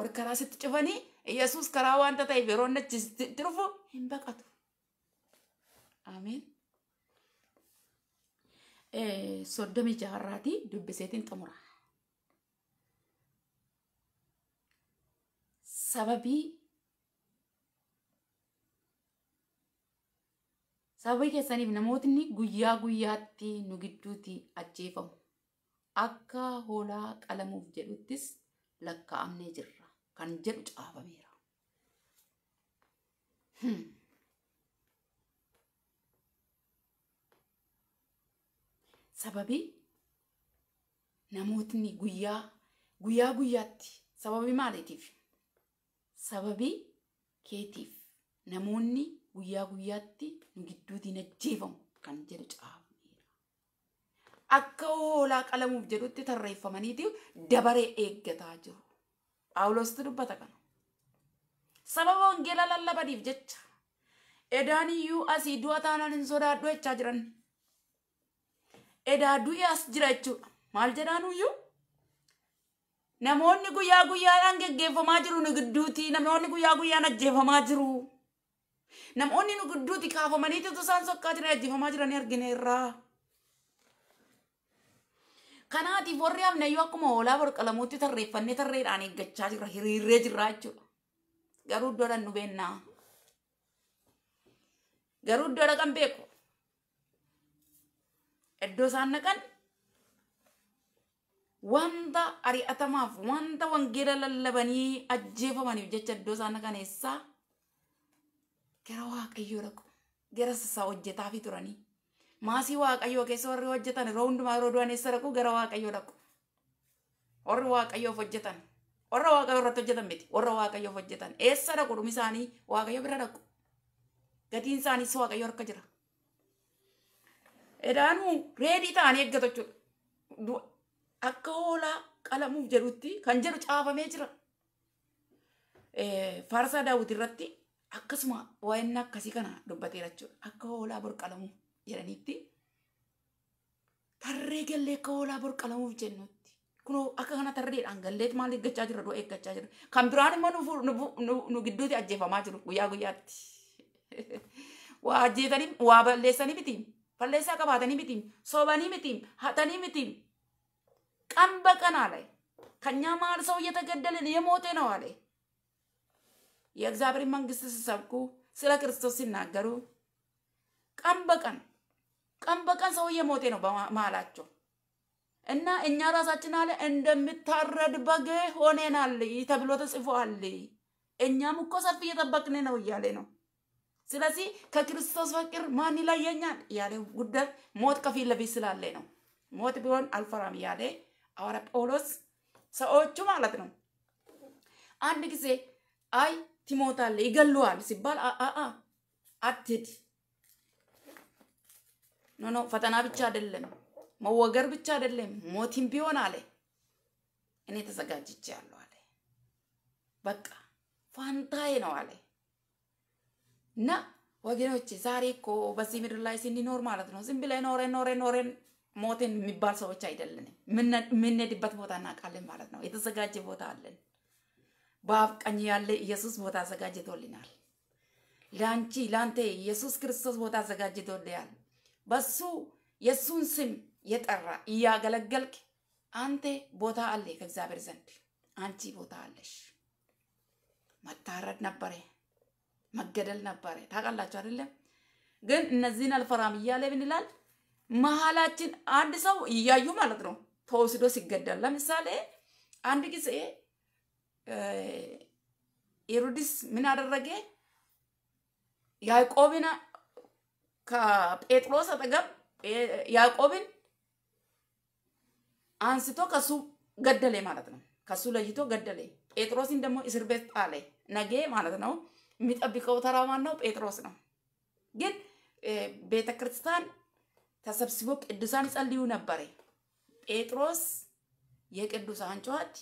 Ol karaa sitti cufanii Yesus karaa waanta ta'eef yeroo inni itti dhufu hin baqatu. Ameen. Soddomi jaarraati dubbiseetiin xumura. Sababii keessaniif namootni guyyaa guyyaatti nu gidduuti ajjeefamu. akka hoolaa qalamuuf jedhuttis lakkaa'amnee jirra kan jedhu caafameera. Hmm. Sababii namootni guyyaa guyyaatti sababii maaliitiif sababii keetiif namoonni guyyaa guyyaatti nu gidduu diinagdeefamu kan jedhu caaba. akka hoolaa qalamuuf jedhutti tarreeffamaniiti dabaree eeggataa jiru. Aawulosti dubbata kana. Sababa wangeela lallabaniif jecha edaan iyyuu asii du'a taanaan hin sodaadhu jechaa jiran. Edaa du'i as jira jechuudha. Maal jedhaanuyyuu? Namoonni guyyaa guyyaadhaan geggeeffamaa jiru nu gidduuti. Namoonni guyyaa guyyaan ajjeefamaa jiru. Namoonni nu gidduuti kaafamaniitu isaan sokkaa jiran ajjeefamaa jiran argine irraa. Kanaatiif warri amnayyuu akkuma hoolaa borqalamuutti tarreeffannee tarreedhaan eeggachaa jirra hiriirree jirra jechuudha. Garuu iddoo dhan nu beennaa. Garuu iddoo dhaqan beeku. Iddoo isaan dhaqan wanta ari'atamaaf wanta wangeela lallabanii ajjeefamaniif jecha iddoo isaan dhaqan eessaa gara waaqayyoo dhaqu gara sassaa hojjetaa fi turanii. maasii waaqayyoo keessa warri hojjetan yeroo hundumaa yeroo du'an eessa dhaqu gara waaqayyoo dhaqu. Warri waaqayyoof hojjetan warra waaqayyoo irratti hojjetan miti warra waaqayyoof hojjetan eessa dhaqu dhumi isaanii waaqayyo bira dhaqu. Gatiin isaaniis waaqayyoo harka jira. Edaanuu reedii ta'anii eeggatu jechuudha. Akka hoolaa qalamuuf jedhutti kan jedhu caafamee jira. Faarsaa daawwiti irratti akkasuma waa'inna akkasii kana dubbateera jechuudha. Akka hoolaa bor qalamuu. jedhanitti tarree gallee akka hoolaa borqalamuuf jennutti. Kun akka kana tarreedhaan galleet maal eeggachaa jirra du'a eeggachaa jirra. Kan biraan immoo nu gidduutti ajjeefamaa jiru guyyaa guyyaatti. Waa ajjeetanii waa balleessanii miti. Balleessaa qabaatanii miti. Soobanii miti. Hatanii miti. Qamba kanaale. Kan nyaamaa ሰው እየተገደልን የሞቴ ነው አለ። የእግዚአብሔር መንግስት ሲሰብኩ ስለ ክርስቶስ ሲናገሩ ቀን በቀን ቀን በቀን ሰው እየሞቴ ነው በመሀላቸው እና እኛ ራሳችን አለ እንደምታረድ በግ ሆነናል ተብሎ ተጽፏል። እኛም እኮ ሰልፍ እየጠበቅን ነው እያለ ነው። ስለዚህ ከክርስቶስ ፍቅር ማን ይለየኛል እያለ ጉዳይ ሞት ከፊት ለፊት ስላለ ነው። ሞት ቢሆን አልፈራም እያለ ሐዋርያ ጳውሎስ ሰዎቹ ማለት ነው። አንድ ጊዜ አይ ትሞታለህ ይገሉሃል ሲባል አአ አትሂድ ኖ ኖ ፈተና ብቻ አይደለም፣ መወገር ብቻ አይደለም፣ ሞትም ቢሆን አለ እኔ ተዘጋጅቼ ያለሁ አለ። በቃ ፋንታዬ ነው አለ እና ወገኖች ዛሬ እኮ በዚህ ምድር ላይ ስንኖር ማለት ነው ዝም ብለን ኖረን ኖረን ኖረን ሞትን የሚባል ሰዎች አይደለንም። የምንሄድበት ቦታ እናውቃለን ማለት ነው። የተዘጋጀ ቦታ አለን። በአብ ቀኝ ያለ ኢየሱስ ቦታ አዘጋጅቶልናል። ለአንቺ ለአንተ ኢየሱስ ክርስቶስ ቦታ አዘጋጅቶልናል። በሱ የእሱን ስም የጠራ እያገለገልክ አንተ ቦታ አለ ከእግዚአብሔር ዘንድ አንቺ ቦታ አለሽ። መታረድ ነበረ፣ መገደል ነበረ። ታውቃላችሁ አይደለም? ግን እነዚህን አልፈራም እያለ ምን ይላል? መሀላችን አንድ ሰው እያዩ ማለት ነው ተወስዶ ሲገደል። ለምሳሌ አንድ ጊዜ ሄሮድስ ምን አደረገ? ያዕቆብን ከጴጥሮስ አጠገብ ያዕቆብን አንስቶ ከሱ ገደለ ማለት ነው። ከሱ ለይቶ ገደለ። ጴጥሮስን ደግሞ እስር ቤት ጣለ። ነገ ማለት ነው የሚጠብቀው ተራ ማን ነው? ጴጥሮስ ነው። ግን ቤተ ክርስቲያን ተሰብስቦ ቅዱሳን ጸልዩ ነበረ። ጴጥሮስ የቅዱሳን ጨዋድ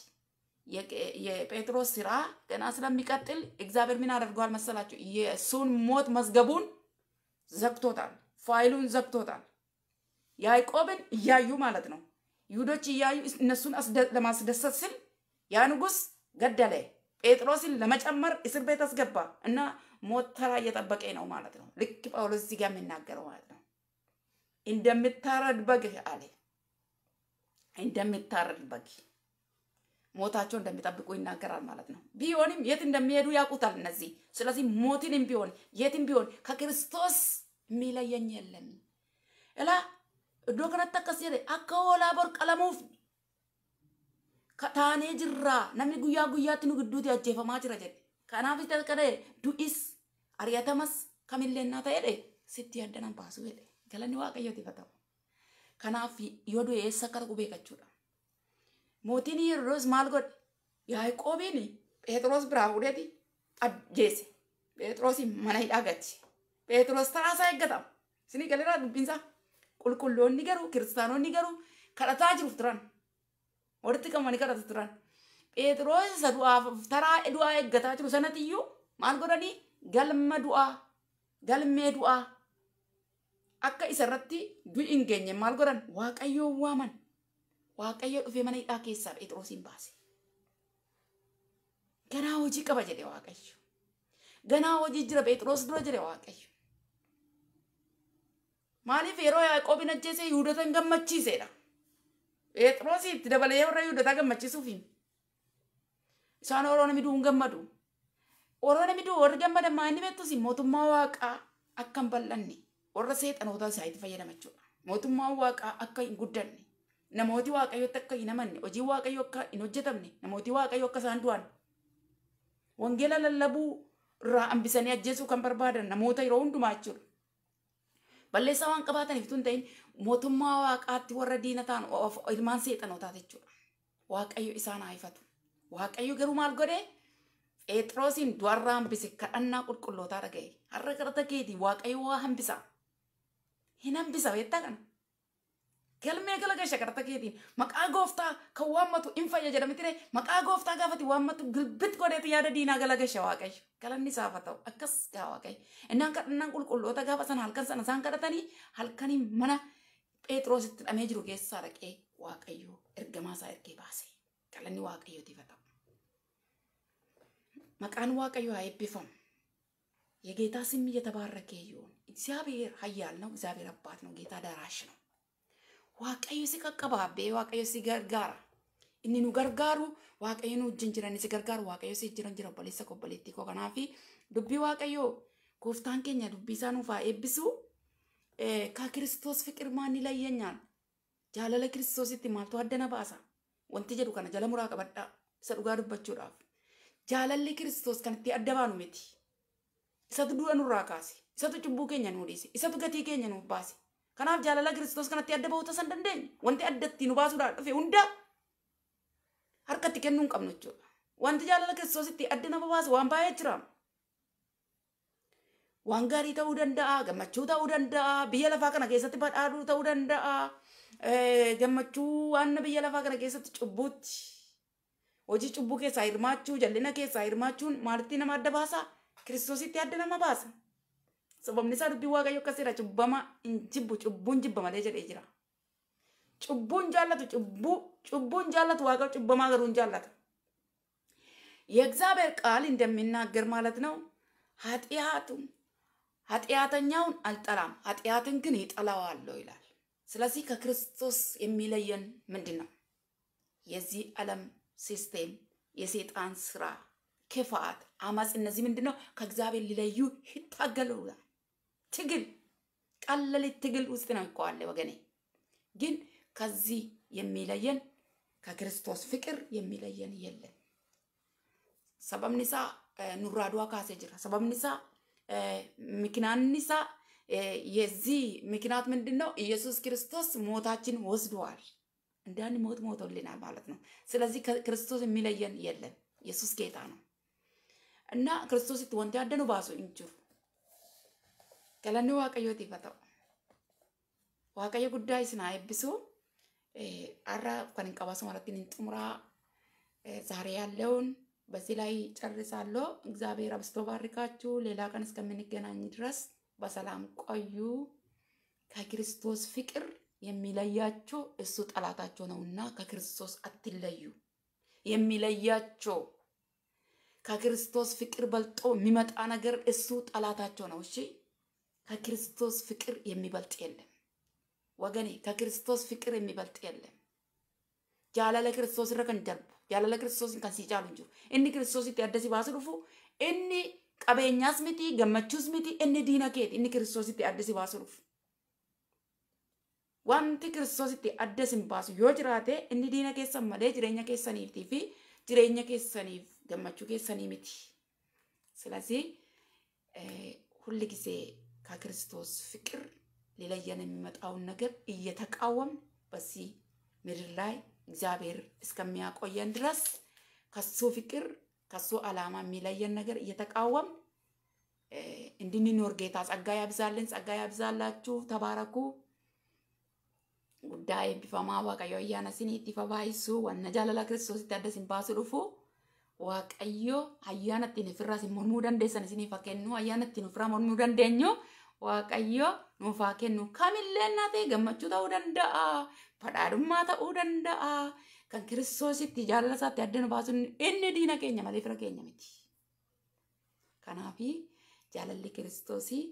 የጴጥሮስ ስራ ገና ስለሚቀጥል እግዚአብሔር ምን አደርገዋል መሰላችሁ? የእሱን ሞት መዝገቡን ዘግቶታል። ፋይሉን ዘግቶታል። ያዕቆብን እያዩ ማለት ነው። ይሁዶች እያዩ እነሱን ለማስደሰት ሲል ያ ንጉሥ ገደለ። ጴጥሮስን ለመጨመር እስር ቤት አስገባ እና ሞት ተራ እየጠበቀ ነው ማለት ነው። ልክ ጳውሎስ እዚህ ጋር የሚናገረው ማለት ነው። እንደምታረድ በግ አለ። እንደምታረድ በግ ሞታቸው እንደሚጠብቁ ይናገራል ማለት ነው። ቢሆንም የት እንደሚሄዱ ያውቁታል እነዚህ። ስለዚህ ሞትንም ቢሆን የትም ቢሆን ከክርስቶስ የሚለየኝ የለም እላ እዶ ከነተ አቀስ ጀደ አከ ሆላ ቦር ቀለሙፍ ታኔ ጅራ ነምኒ ጉያ ጉያት ኑ ግዱት ያጀፈማ ጅራ ጀደ ከናፍ ተቀደ ዱኢስ አርያተመስ ከሚሌና ተሄደ ሲት ያደናን ባሱ ሄደ ገለኒ ዋቀየት ይፈታው ከናፍ ዮዱ የሰከረ ጉቤ ቀቹዳ ሞቲኒ ሮዝ ማልጎድ ያይቆቢኒ ጴጥሮስ ብራ ሁደቲ አጀሴ ጴጥሮሲ መናይ ዳጋች Pheexroos taasaa eeggatam. Isinii galeeraa dubbiinsaa qulqulloonni garuu kiristaanonni garuu kadhataa jiruuf turan. Walitti qabamanii kadhatu turan. Pheexroos isa du'aaf taraa du'aa eeggataa jiru sanatiyyuu maal godhanii galma du'aa galmee du'aa akka isa irratti du'i hin geenye maal godhan waaqayyoon waaman. Waaqayyo dhufee mana hidhaa keessaa Phexroosin baase. Ganaa hojii qaba jedhe Waaqayyo. Ganaa hojii jira Phexroos dura jedhe Waaqayyo. maaliif yeroo yaaqoobiin ajjeese yuudota hin gammachiisedha. Phexroositti dabalee warra yuudotaa gammachiisuufiin. Isaan oroo namni du'u hin gammadu. Oroo namni du'u warri gammadan maa inni beektus mootummaa waaqaa akka hin bal'anne warra seexanoota isaa itti fayyadama jechuudha. mootummaa waaqaa akka hin guddanne namooti waaqayyotti akka hin amanne hojii waaqayyoo akka hin hojjetamne namooti waaqayyoo akka isaan du'an. Wangeela lallabuu irraa hambisanii ajjeesuu kan barbaadan namoota yeroo hundumaa jechuudha. balleessaa waan qabaataniif tun ta'in mootummaa waaqaatti warra diina ta'an ilmaan seexanootaa jechuudha. Waaqayyo isaan haayifatu. Waaqayyo garuu maal godhee? Phexrosin du'arraa hambise kadhannaa qulqullootaa dhaga'e. Har'a garta keetii Waaqayyo waa hambisa. Hin hambisa beektaa kana. Galmee gala gashee kan takkeetiin maqaa gooftaa kan waammatu hin fayya jedhamtire maqaa gooftaa gaafati waammatu gilbit godheeti yaada diinaa gala gashe waaqayyo galanni isaaf ta'u akkas gaa waaqayyo innaan kadhannaan qulqulloota gaafa sana halkan sana isaan kadhatanii halkanii mana Phexrositti dhamee jiru keessaa dhaqee waaqayyo ergamaa isaa ergee baase galanni waaqayyootiif ta'u. Maqaan waaqayyo haa eebbifamu የጌታ ስም እየተባረከ ይሁን። እግዚአብሔር ኃያል ነው። እግዚአብሔር አባት ነው። ጌታ ደራሽ ነው። waaqayyo si qaqqabaabee waaqayyo si gargaara. Inni nu gargaaru waaqayyo nu wajjin jiran si gargaaru waaqayyo si jiran jira koo obboleettii koo kanaafi dubbii waaqayyo gooftaan keenya dubbii isaa nuuf haa eebbisu. Eh, Kaa kiristoos fiqir layya layyenyaan jaalala kiristoositti maaltu addana baasa wanti jedhu kana jala muraa qabadhaa isa dhugaa dubbachuudhaaf. Jaalalli kiristoos kan itti adda baanu miti. Isatu du'a nurraa kaase. isaatu cubbuu keenya nuu dhiise. Isatu gatii keenya nuuf baase. Kanaaf jaalala Kiristoos kanatti adda bahuu tasan dandeenye wanti addatti nu baasuudhaan dhufe hunda harkatti kennuu hin qabnu jechuudha. Wanti jaalala Kiristoositti adda nama baasu waan baay'ee jira. Waan gaarii ta'uu danda'a, gammachuu ta'uu danda'a, biyya lafaa kana keessatti badhaadhuu ta'uu danda'a, gammachuu waan biyya lafaa kana keessatti cubbuutti. Hojii cubbuu keessaa hirmaachuu, jallina keessaa hirmaachuun maalitti nama adda baasa? Kiristoositti adda nama baasa. sababni isaa dubbii waaqayyo akkasiidha cubbama hin jibbu cubbuun jibba malee jedhee jira. Cubbuun jaallatu cubbuu cubbuun jaallatu waaqayyo cubbamaa garuu hin jaallata። የእግዚአብሔር ቃል እንደሚናገር ማለት ነው ኃጢአቱ ኃጢአተኛውን አልጠላም፣ ኃጢአትን ግን ይጠላዋለሁ ይላል። ስለዚህ ከክርስቶስ የሚለየን ምንድን ነው? የዚህ ዓለም ሲስቴም፣ የሴጣን ስራ፣ ክፋት፣ አመፅ፣ እነዚህ ምንድን ነው ከእግዚአብሔር ሊለዩ ይታገሉ ይላል። ትግል ቀለልት ትግል ውስጥ ነን ወገኔ። ግን ከዚህ የሚለየን ከክርስቶስ ፍቅር የሚለየን የለም። ሰበብኒሳ ኑራዷ ካሴ ጅራ ሰበብኒሳ ምክንያትኒሳ የዚህ ምክንያት ምንድን ነው? ኢየሱስ ክርስቶስ ሞታችን ወስደዋል። እንዳን ሞት ሞቶልናል ማለት ነው። ስለዚህ ክርስቶስ የሚለየን የለም። ኢየሱስ ጌታ ነው እና ክርስቶስ ወንቲ አደኑ ባሱ እንችሩ Galanni waaqayyooti ifa ta'u. Waaqayyo guddaa isin haa eebbisu. Har'a kan hin qabasu maratti hin xumuraa. ዛሬ ያለውን በዚህ ላይ ጨርሳለሁ። እግዚአብሔር አብስቶ ባርካችሁ። ሌላ ቀን እስከምንገናኝ ድረስ በሰላም ቆዩ። ከክርስቶስ ፍቅር የሚለያቸው እሱ ጠላታቸው ነውና ከክርስቶስ አትለዩ። የሚለያቸው ከክርስቶስ ፍቅር በልጦ የሚመጣ ነገር እሱ ጠላታቸው ነው። እሺ ከክርስቶስ ፍቅር የሚበልጥ የለም ወገኔ፣ ከክርስቶስ ፍቅር የሚበልጥ የለም። ጃላለ ክርስቶስ ረከን ደርቡ ጃላለ ክርስቶስ ከን ሲጫሉ እንጂ እኒ ክርስቶስ ይት ያደሲ እኒ ቀበኛስ ምቲ ገመቹስ ምቲ እኒ ዲና እኒ ክርስቶስ ይት ያደሲ ዋንቲ ክርስቶስ ይት ያደሲን ዮጅራቴ እኒ ዲና ኬት ሰመለ ጅሬኛ ኬት ሰኒፍቲ ፊ ገመቹ ኬት ሰኒ ምቲ ስለዚህ ሁል ከክርስቶስ ፍቅር ሊለየን የሚመጣውን ነገር እየተቃወም በዚህ ምድር ላይ እግዚአብሔር እስከሚያቆየን ድረስ ከሱ ፍቅር ከሱ አላማ የሚለየን ነገር እየተቃወም እንድንኖር ጌታ ጸጋ ያብዛልን፣ ጸጋ ያብዛላችሁ። ተባረኩ። ጉዳይ ቢፈማ ዋቀዮ እያነስን ይቲፈባይሱ ወነ ጃለላ ክርስቶስ ይታደስን ባሱ ዋቀዮ waaqayyo ayyaanatti nu ደንደሰን mormuu dandeessan isinii fakkennu ayyaanatti ደንደኞ waaqayyo nuufaa kennu kamillee naatee gammachuu ta'uu danda'a fadhaadhummaa ta'uu danda'a kan kiristoositti jaalala isaatti adda nu baasu inni diina keenya malee fira keenya miti. Kanaaf jaalalli kiristoosii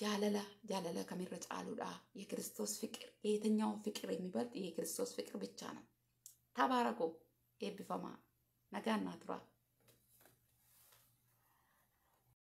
jaalala jaalala kamirra caaluudha caaludha የክርስቶስ fiqir የየትኛውን ፍቅር የሚበልጥ የክርስቶስ ፍቅር ብቻ ነው። ተባረኩ። eebbifamaa nagaannaa turaa